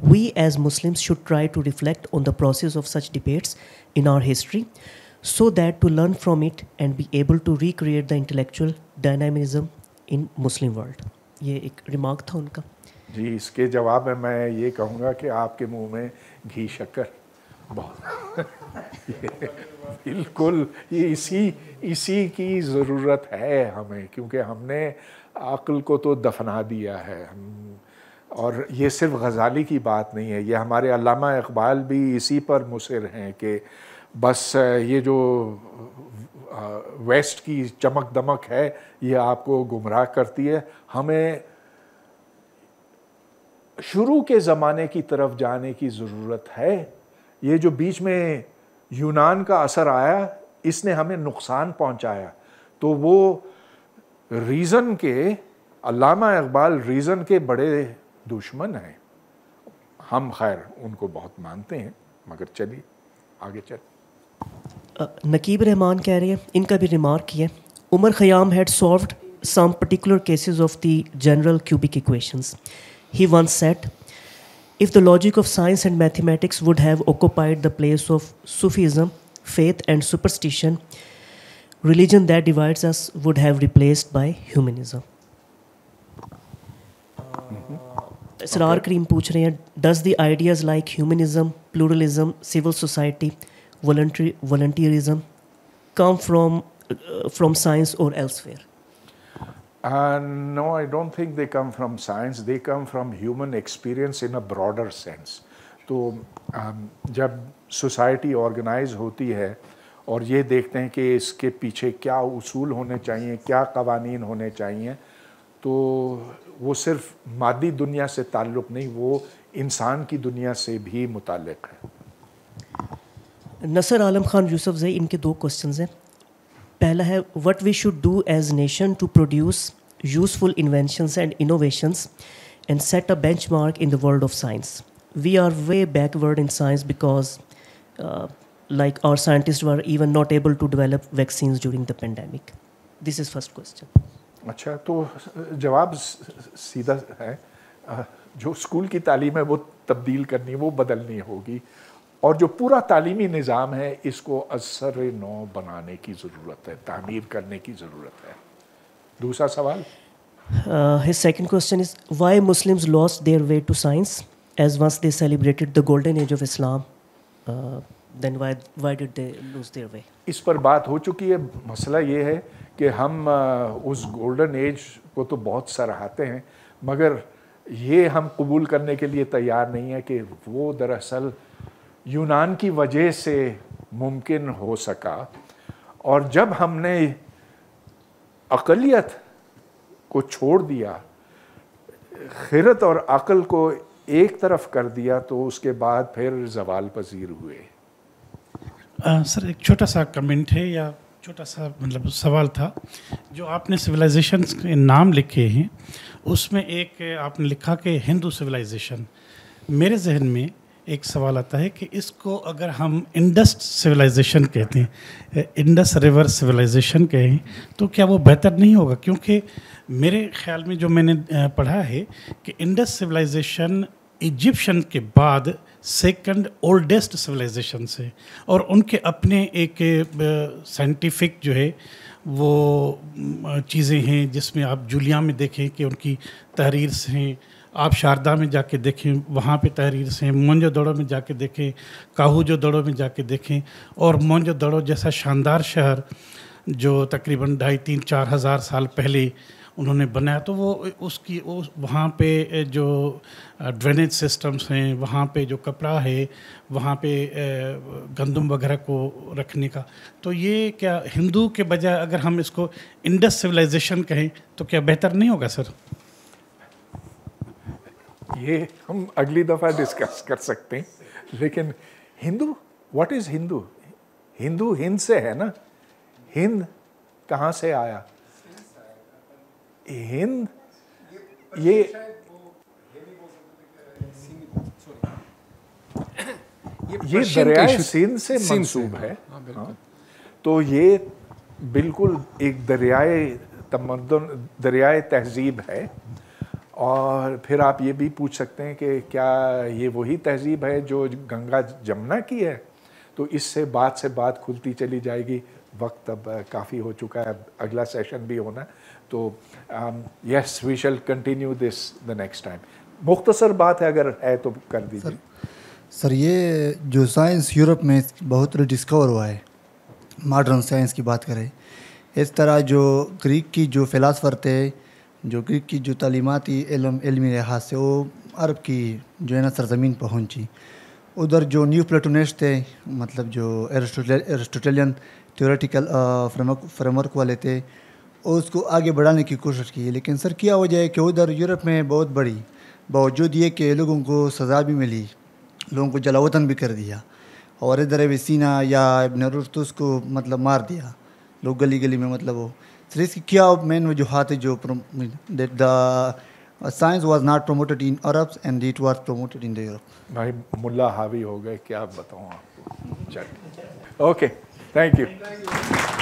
D: We as Muslims should try to reflect on the process of such debates in our history so that to learn from it and be able to recreate the intellectual dynamism in Muslim world. ये एक रिमार्क था उनका
A: जी इसके जवाब में मैं ये कहूँगा कि आपके मुंह में घी शक्कर बहुत [LAUGHS] बिल्कुल ये इसी इसी की ज़रूरत है हमें क्योंकि हमने अक्ल को तो दफना दिया है हम और ये सिर्फ गज़ाली की बात नहीं है ये हमारे अलामा इकबाल भी इसी पर मुसर हैं कि बस ये जो वेस्ट की चमक दमक है ये आपको गुमराह करती है हमें शुरू के ज़माने की तरफ जाने की ज़रूरत है ये जो बीच में यूनान का असर आया इसने हमें नुकसान पहुंचाया तो वो रीज़न के अलामा इकबाल रीज़न के बड़े दुश्मन हैं हम खैर उनको बहुत मानते हैं मगर चलिए आगे चल
D: नकीब रहमान कह रहे हैं इनका भी रिमार्क है Omar Khayyam had solve some particular cases of the general cubic equations he once said if the logic of science and mathematics would have occupied the place of Sufism faith and superstition religion that divides us would have replaced by humanism Sarar Karim पूछ रहे हैं does the ideas like humanism pluralism civil society voluntary, volunteerism come from, uh, from science or elsewhere?
A: Uh, no, I don't think they come from science. They come from human experience in a broader sense. तो जब सोसाइटी ऑर्गेनाइज होती है और ये देखते हैं कि इसके पीछे क्या उसूल होने चाहिए क्या कवानीन होने चाहिए तो वो सिर्फ मादी दुनिया से ताल्लुक़ नहीं वो इंसान की दुनिया से भी मुतक़ है
D: नसर आलम खान यूसुफ जई इनके दो क्वेश्चन हैं पहला है what we should do as nation to produce useful inventions and innovations and set a benchmark in the world of science we are way backward in science because like our scientist were even not able to develop vaccine during the pandemic this is first question
A: अच्छा तो जवाब सीधा है जो स्कूल की तालीम है वो तब्दील करनी है वो बदलनी होगी और जो पूरा तालीमी निज़ाम है इसको असर नौ बनाने की ज़रूरत है तामीर करने की ज़रूरत है दूसरा सवाल
D: second question is why Muslim lost their way to science as once they celebrated the golden age of Islam
A: then why did they lose their way इस पर बात हो चुकी है मसला ये है कि हम uh, उस गोल्डन एज को तो बहुत सराहते हैं मगर ये हम कबूल करने के लिए तैयार नहीं है कि वो दरअसल यूनान की वजह से मुमकिन हो सका और जब हमने अकलियत को छोड़ दिया खिरत और अकल को एक तरफ कर दिया तो उसके बाद फिर जवाल पजीर हुए
H: आ, सर एक छोटा सा कमेंट है या छोटा सा मतलब सवाल था जो आपने सिविलाइजेशन के नाम लिखे हैं उसमें एक आपने लिखा कि हिंदू सिविलाइजेशन मेरे जहन में एक सवाल आता है कि इसको अगर हम इंडस सिविलाइजेशन कहते हैं इंडस रिवर सिविलाइजेशन कहें तो क्या वो बेहतर नहीं होगा क्योंकि मेरे ख्याल में जो मैंने पढ़ा है कि इंडस सिविलाइजेशन इजिप्शन के बाद सेकंड ओल्डेस्ट सिविलाइजेशन से और उनके अपने एक साइंटिफिक जो है वो चीज़ें हैं जिसमें आप जूलिया में देखें कि उनकी तहरीर हैं आप शारदा में जाके देखें वहाँ पे तहरीर से मोन्जो दड़ो में जाके देखें काहू जो दड़ो में जाके देखें और मोन्जो दड़ो जैसा शानदार शहर जो तकरीबन ढाई तीन चार हज़ार साल पहले उन्होंने बनाया तो वो उसकी उस वहाँ पे जो ड्रेनेज सिस्टम्स हैं वहाँ पे जो कपड़ा है वहाँ पे गंदम वगैरह को रखने का तो ये क्या हिंदू के बजाय अगर हम इसको इंडस सिविलाइजेशन कहें तो क्या बेहतर नहीं होगा सर
A: ये हम अगली दफ़ा डिस्कस कर सकते हैं लेकिन हिंदू व्हाट इज़ हिंदू हिंदू हिंद से है ना हिंद कहाँ से आया हिंद ये ये दरिया सिंध से मंसूब है हाँ, हाँ, तो ये बिल्कुल एक दरियाए तमदन दरियाए तहजीब है और फिर आप ये भी पूछ सकते हैं कि क्या ये वही तहजीब है जो गंगा जमुना की है तो इससे बात से बात खुलती चली जाएगी वक्त अब काफ़ी हो चुका है अगला सेशन भी होना तो yes we shall continue this the next time मुख्तसर बात है अगर है तो कर दीजिए सर,
G: सर ये जो साइंस यूरोप में बहुत डिस्कवर हुआ है मॉडर्न साइंस की बात करें इस तरह जो ग्रीक की जो फ़िलासफ़र थे जो ग्रीक की जो तलीमती लिहाज से वो अरब की जो है ना सरजमीन पहुँची उधर जो न्यू प्लेटोनिस्ट थे मतलब जो एरिस्टोटेलियन थोरेटिकल फ्रेमवर्क वाले थे उसको आगे बढ़ाने की कोशिश की लेकिन सर क्या वजह है कि उधर यूरोप में बहुत बड़ी बावजूद ये कि लोगों को सज़ा भी मिली लोगों को जलावतन भी कर दिया और इधर अब सीना या इबन तो को मतलब मार दिया लोग गली गली में मतलब वो So this kya main wajuhat hai jo that the science was not promoted in Arabs and it was promoted in the Europe. भाई
A: मुल्ला हावी हो गए क्या बताऊं आपको चल ओके थैंक यू